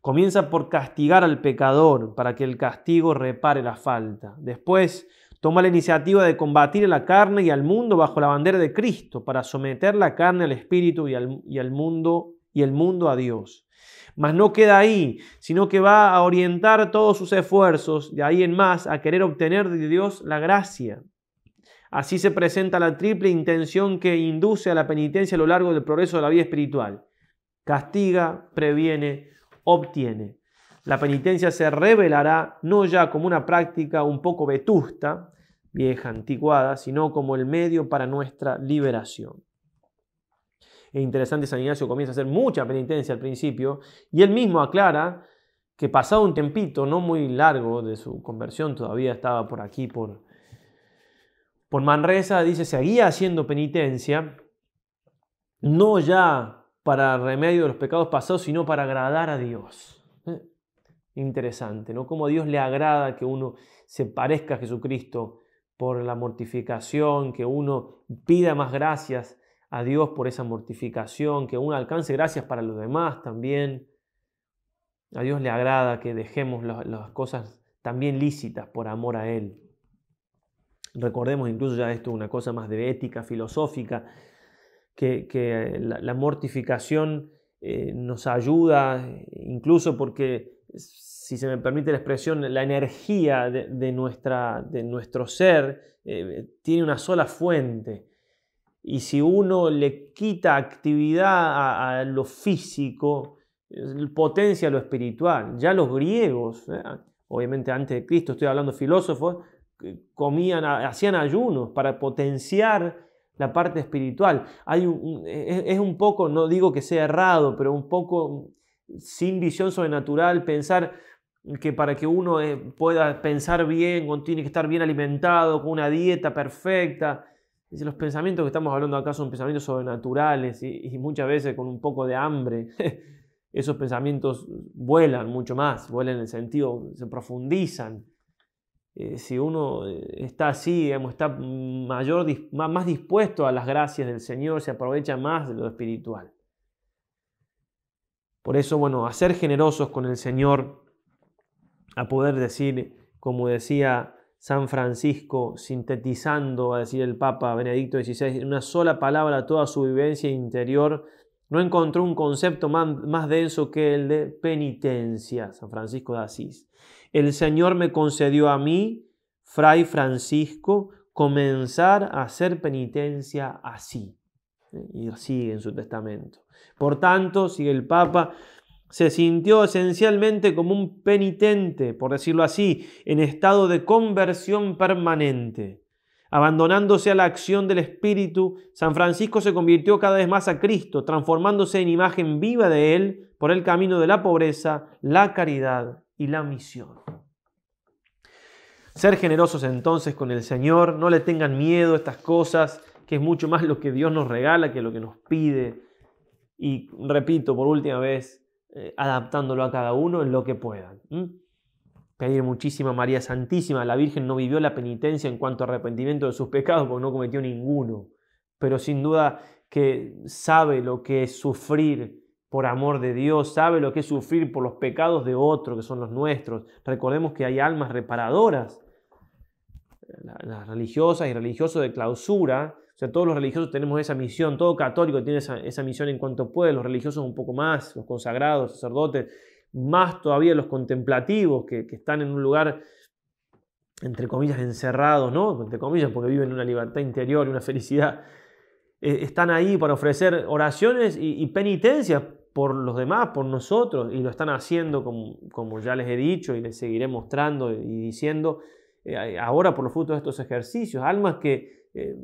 [SPEAKER 1] Comienza por castigar al pecador para que el castigo repare la falta. Después toma la iniciativa de combatir a la carne y al mundo bajo la bandera de Cristo para someter la carne al espíritu y al, mundo y el mundo a Dios. Mas no queda ahí, sino que va a orientar todos sus esfuerzos de ahí en más a querer obtener de Dios la gracia Así se presenta la triple intención que induce a la penitencia a lo largo del progreso de la vida espiritual. Castiga, previene, obtiene. La penitencia se revelará no ya como una práctica un poco vetusta, vieja, anticuada, sino como el medio para nuestra liberación. Es interesante, San Ignacio comienza a hacer mucha penitencia al principio y él mismo aclara que pasado un tempito, no muy largo de su conversión, todavía estaba por aquí, por, por Manresa, dice, seguía haciendo penitencia, no ya para remedio de los pecados pasados, sino para agradar a Dios. Eh, interesante, ¿no? Como a Dios le agrada que uno se parezca a Jesucristo por la mortificación, que uno pida más gracias a Dios por esa mortificación, que uno alcance gracias para los demás también. A Dios le agrada que dejemos las cosas también lícitas por amor a Él. Recordemos incluso ya esto, una cosa más de ética filosófica, que, eh, la, mortificación eh, nos ayuda, incluso porque, si se me permite la expresión, la energía de, nuestra, de nuestro ser eh, tiene una sola fuente. Y si uno le quita actividad a, lo físico, potencia lo espiritual. Ya los griegos, obviamente antes de Cristo, estoy hablando filósofos, comían, hacían ayunos para potenciar la parte espiritual. Hay es un poco, no digo que sea errado, pero un poco sin visión sobrenatural pensar que para que uno eh, pueda pensar bien, tiene que estar bien alimentado, con una dieta perfecta. Los pensamientos que estamos hablando acá son pensamientos sobrenaturales y, y muchas veces con un poco de hambre. Esos pensamientos vuelan mucho más, vuelan en el sentido, se profundizan. Eh, si uno eh, está así, digamos, está mayor, más dispuesto a las gracias del Señor, se aprovecha más de lo espiritual. Por eso, bueno, a ser generosos con el Señor, a poder decir, como decía San Francisco, sintetizando, a decir el Papa Benedicto XVI, en una sola palabra toda su vivencia interior, no encontró un concepto más denso que el de penitencia, San Francisco de Asís. El Señor me concedió a mí, Fray Francisco, comenzar a hacer penitencia así. ¿eh? Y así en su testamento. Por tanto, sigue el Papa, se sintió esencialmente como un penitente, por decirlo así, en estado de conversión permanente. Abandonándose a la acción del Espíritu, San Francisco se convirtió cada vez más a Cristo, transformándose en imagen viva de Él por el camino de la pobreza, la caridad y la misión. Ser generosos entonces con el Señor, no le tengan miedo a estas cosas, que es mucho más lo que Dios nos regala que lo que nos pide. Y repito por última vez, eh, adaptándolo a cada uno en lo que puedan hay muchísima María Santísima. La Virgen no vivió la penitencia en cuanto a arrepentimiento de sus pecados porque no cometió ninguno, pero sin duda que sabe lo que es sufrir por amor de Dios, sabe lo que es sufrir por los pecados de otro, que son los nuestros. Recordemos que hay almas reparadoras, las religiosas y religiosos de clausura, o sea, todos los religiosos tenemos esa misión, todo católico tiene esa, esa misión en cuanto puede, los religiosos un poco más, los consagrados, sacerdotes, más todavía los contemplativos que, están en un lugar, entre comillas, encerrados, ¿no? Entre comillas, porque viven una libertad interior y una felicidad. E, están ahí para ofrecer oraciones y, penitencias por los demás, por nosotros, y lo están haciendo como, ya les he dicho y les seguiré mostrando y diciendo eh, ahora por los frutos de estos ejercicios, almas que eh,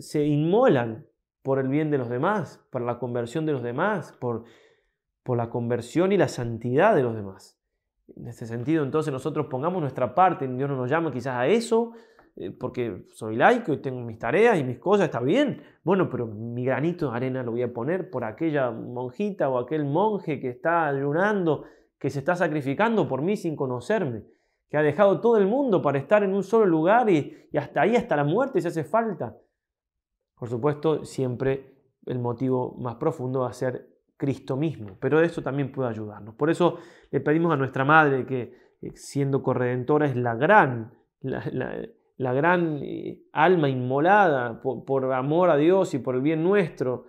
[SPEAKER 1] se inmolan por el bien de los demás, para la conversión de los demás, por por la conversión y la santidad de los demás. En este sentido, entonces nosotros pongamos nuestra parte, Dios no nos llama quizás a eso, eh, porque soy laico y tengo mis tareas y mis cosas, está bien. Bueno, pero mi granito de arena lo voy a poner por aquella monjita o aquel monje que está ayunando, que se está sacrificando por mí sin conocerme, que ha dejado todo el mundo para estar en un solo lugar y, hasta ahí, hasta la muerte, si hace falta. Por supuesto, siempre el motivo más profundo va a ser Cristo mismo, pero eso también puede ayudarnos. Por eso le pedimos a nuestra Madre que, eh, siendo corredentora, es la gran, la, gran eh, alma inmolada por, amor a Dios y por el bien nuestro.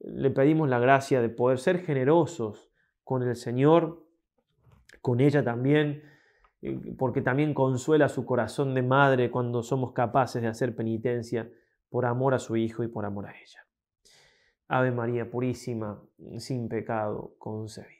[SPEAKER 1] Le pedimos la gracia de poder ser generosos con el Señor, con ella también, eh, porque también consuela su corazón de madre cuando somos capaces de hacer penitencia por amor a su Hijo y por amor a ella. Ave María Purísima, sin pecado concebida.